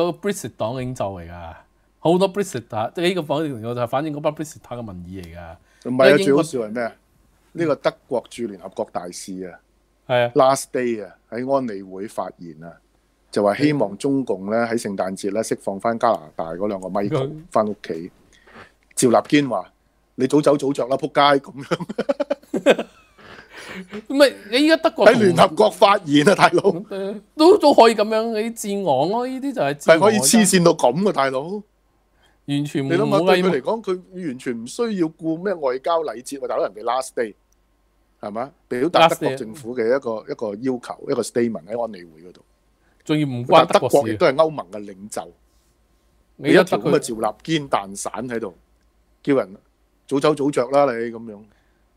個 Brexit 黨嘅袖嚟噶，好多 Brexit 啊！即係呢個反映，就係反映嗰班 Brexit 嘅民意嚟噶。唔係啊，最好笑係咩？呢個德國駐聯合國大使啊，係啊，Last Day 啊，喺安理會發言啊，就話希望中共咧喺聖誕節咧釋放翻加拿大嗰兩個 Michael 翻屋企。趙立堅話：你早走早着啦，撲街咁樣。唔系你依家德国喺联合国发言啊，大佬都都可以咁样你战我咯，呢啲就系可以黐线到咁啊，大佬完全你諗下对佢嚟讲，佢完全唔需要顾咩外交礼节，我大佬人哋 last day 系嘛，表达德国政府嘅一个一个要求，一个 statement 喺安理会嗰度，仲要唔关德国，亦都系欧盟嘅领袖，你一做咁嘅赵立坚弹散喺度，叫人早走早着啦，你咁样。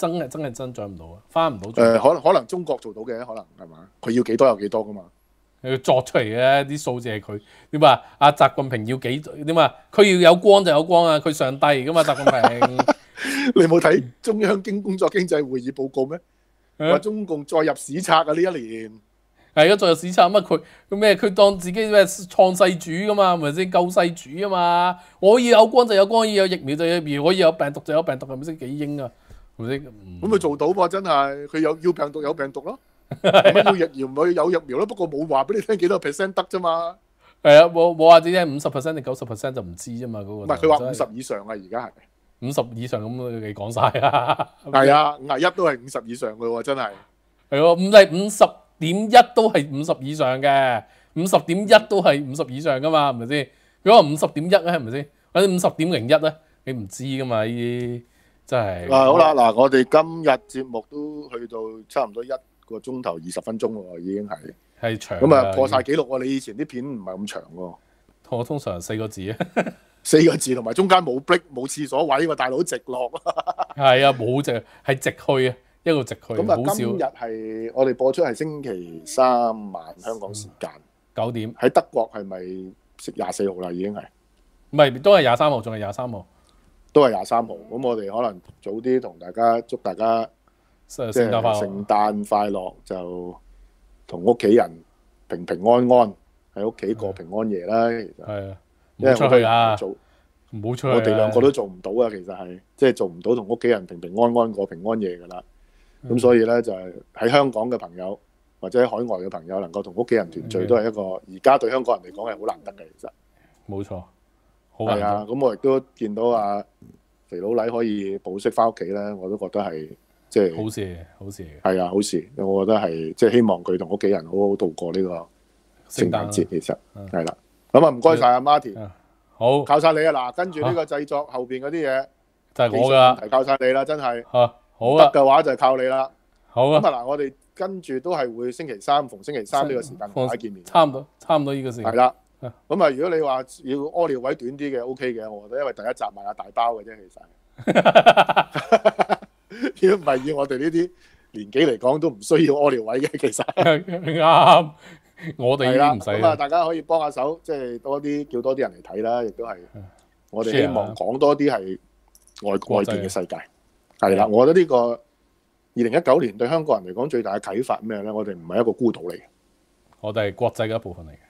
真系真系增長唔到啊，翻唔到。誒，可能可能中國做到嘅，可能係嘛？佢要幾多有幾多噶嘛？佢作出嚟嘅啲數字係佢點啊？阿習近平要幾點啊？佢要有光就有光啊！佢上帝噶嘛？習近平，你冇睇中央經工作經濟會議報告咩？話中共再入史冊啊！呢一年係啊，再入史冊乜佢咩？佢當自己咩創世主噶嘛？咪先救世主啊嘛？我要有光就有光，要有疫苗就有苗，我要有病毒就有病毒，係咪先幾英啊？咁咪做到噃，真系佢有要病毒有病毒咯，有 疫苗咪有疫苗咯。不过冇话俾你听几多 percent 得啫嘛。系啊，冇冇话啲咩五十 percent 定九十 percent 就唔知啫嘛嗰个。唔系，佢话五十以上啊，而家系五十以上咁，你讲晒啊。系啊，五一都系五十以上噶，真系。系哦，五系五十点一都系五十以上嘅，五十点一都系五十以上噶嘛，系咪先？如果五十点一咧，系咪先？或者五十点零一咧，你唔知噶嘛呢啲。真係嗱好啦，嗱，我哋今日節目都去到差唔多一個鐘頭二十分鐘喎，已經係係長咁啊，破晒記錄喎！你以前啲片唔係咁長喎。我通常四個字啊，四個字，同埋中間冇 break 冇廁所位喎，大佬直落。係啊，冇直係直去啊，一路直去。咁啊，今日係我哋播出係星期三晚香港時間九點。喺德國係咪食廿四號啦？已經係唔係都係廿三號？仲係廿三號？都係廿三號，咁我哋可能早啲同大家祝大家，聖誕快樂，就同屋企人平平安安喺屋企過平安夜啦。其實，因為去啊！做，我哋兩個都做唔到啊。其實係即係做唔到同屋企人平平安安過平安夜噶啦。咁所以咧就係喺香港嘅朋友或者喺海外嘅朋友能夠同屋企人團聚都係一個而家對香港人嚟講係好難得嘅。其實，冇錯。系啊，咁我亦都见到阿肥佬礼可以保释翻屋企咧，我都觉得系即系好事，好事系啊，好事，我觉得系即系希望佢同屋企人好好度过呢个圣诞节。其实系啦，咁啊唔该晒阿 Martin，好靠晒你啊！嗱，跟住呢个制作后边嗰啲嘢，就系我係靠晒你啦，真系好得嘅话就系靠你啦，好啊。咁啊嗱，我哋跟住都系会星期三逢星期三呢个时间同大家见面，差唔多，差唔多呢个时間系啦。咁啊，如果你话要屙尿位短啲嘅，OK 嘅，我觉得因为第一集卖下大包嘅啫，其实，果唔系以我哋呢啲年纪嚟讲，都唔需要屙尿位嘅，其实 啱。我哋唔使。咁啊，大家可以帮下手，即系多啲叫多啲人嚟睇啦，亦都系我哋希望讲多啲系外外边嘅世界。系啦，我觉得呢个二零一九年对香港人嚟讲最大嘅启发咩咧？我哋唔系一个孤岛嚟嘅，我哋系国际嘅一部分嚟嘅。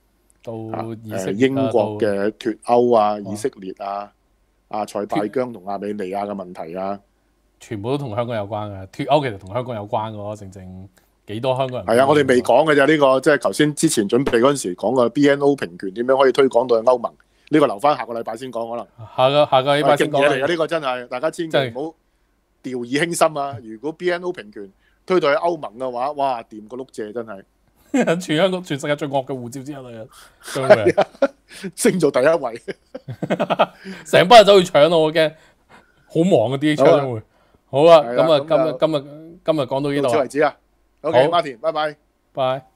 到英國嘅脱歐啊，以色列啊，啊塞大疆同阿美利亞嘅問題啊，全部都同香港有關嘅。脱歐其實同香港有關嘅，正正幾多香港人。係啊，我哋未講嘅就呢個，即係頭先之前準備嗰陣時講嘅 BNO 平權點樣可以推廣到去歐盟，呢個留翻下個禮拜先講可能。下個下個禮拜先嘢嚟嘅呢個真係，大家千祈唔好掉以輕心啊！如果 BNO 平權推到去歐盟嘅話，哇掂個碌蔗真係。全香港、全世界最恶嘅护照之一嚟嘅，做咩？升做第一位，成班人走去抢咯，我惊，好忙嘅啲商会，好啊，咁啊，今日今日今日讲到呢度为止啦，OK，m 马田，拜拜，拜。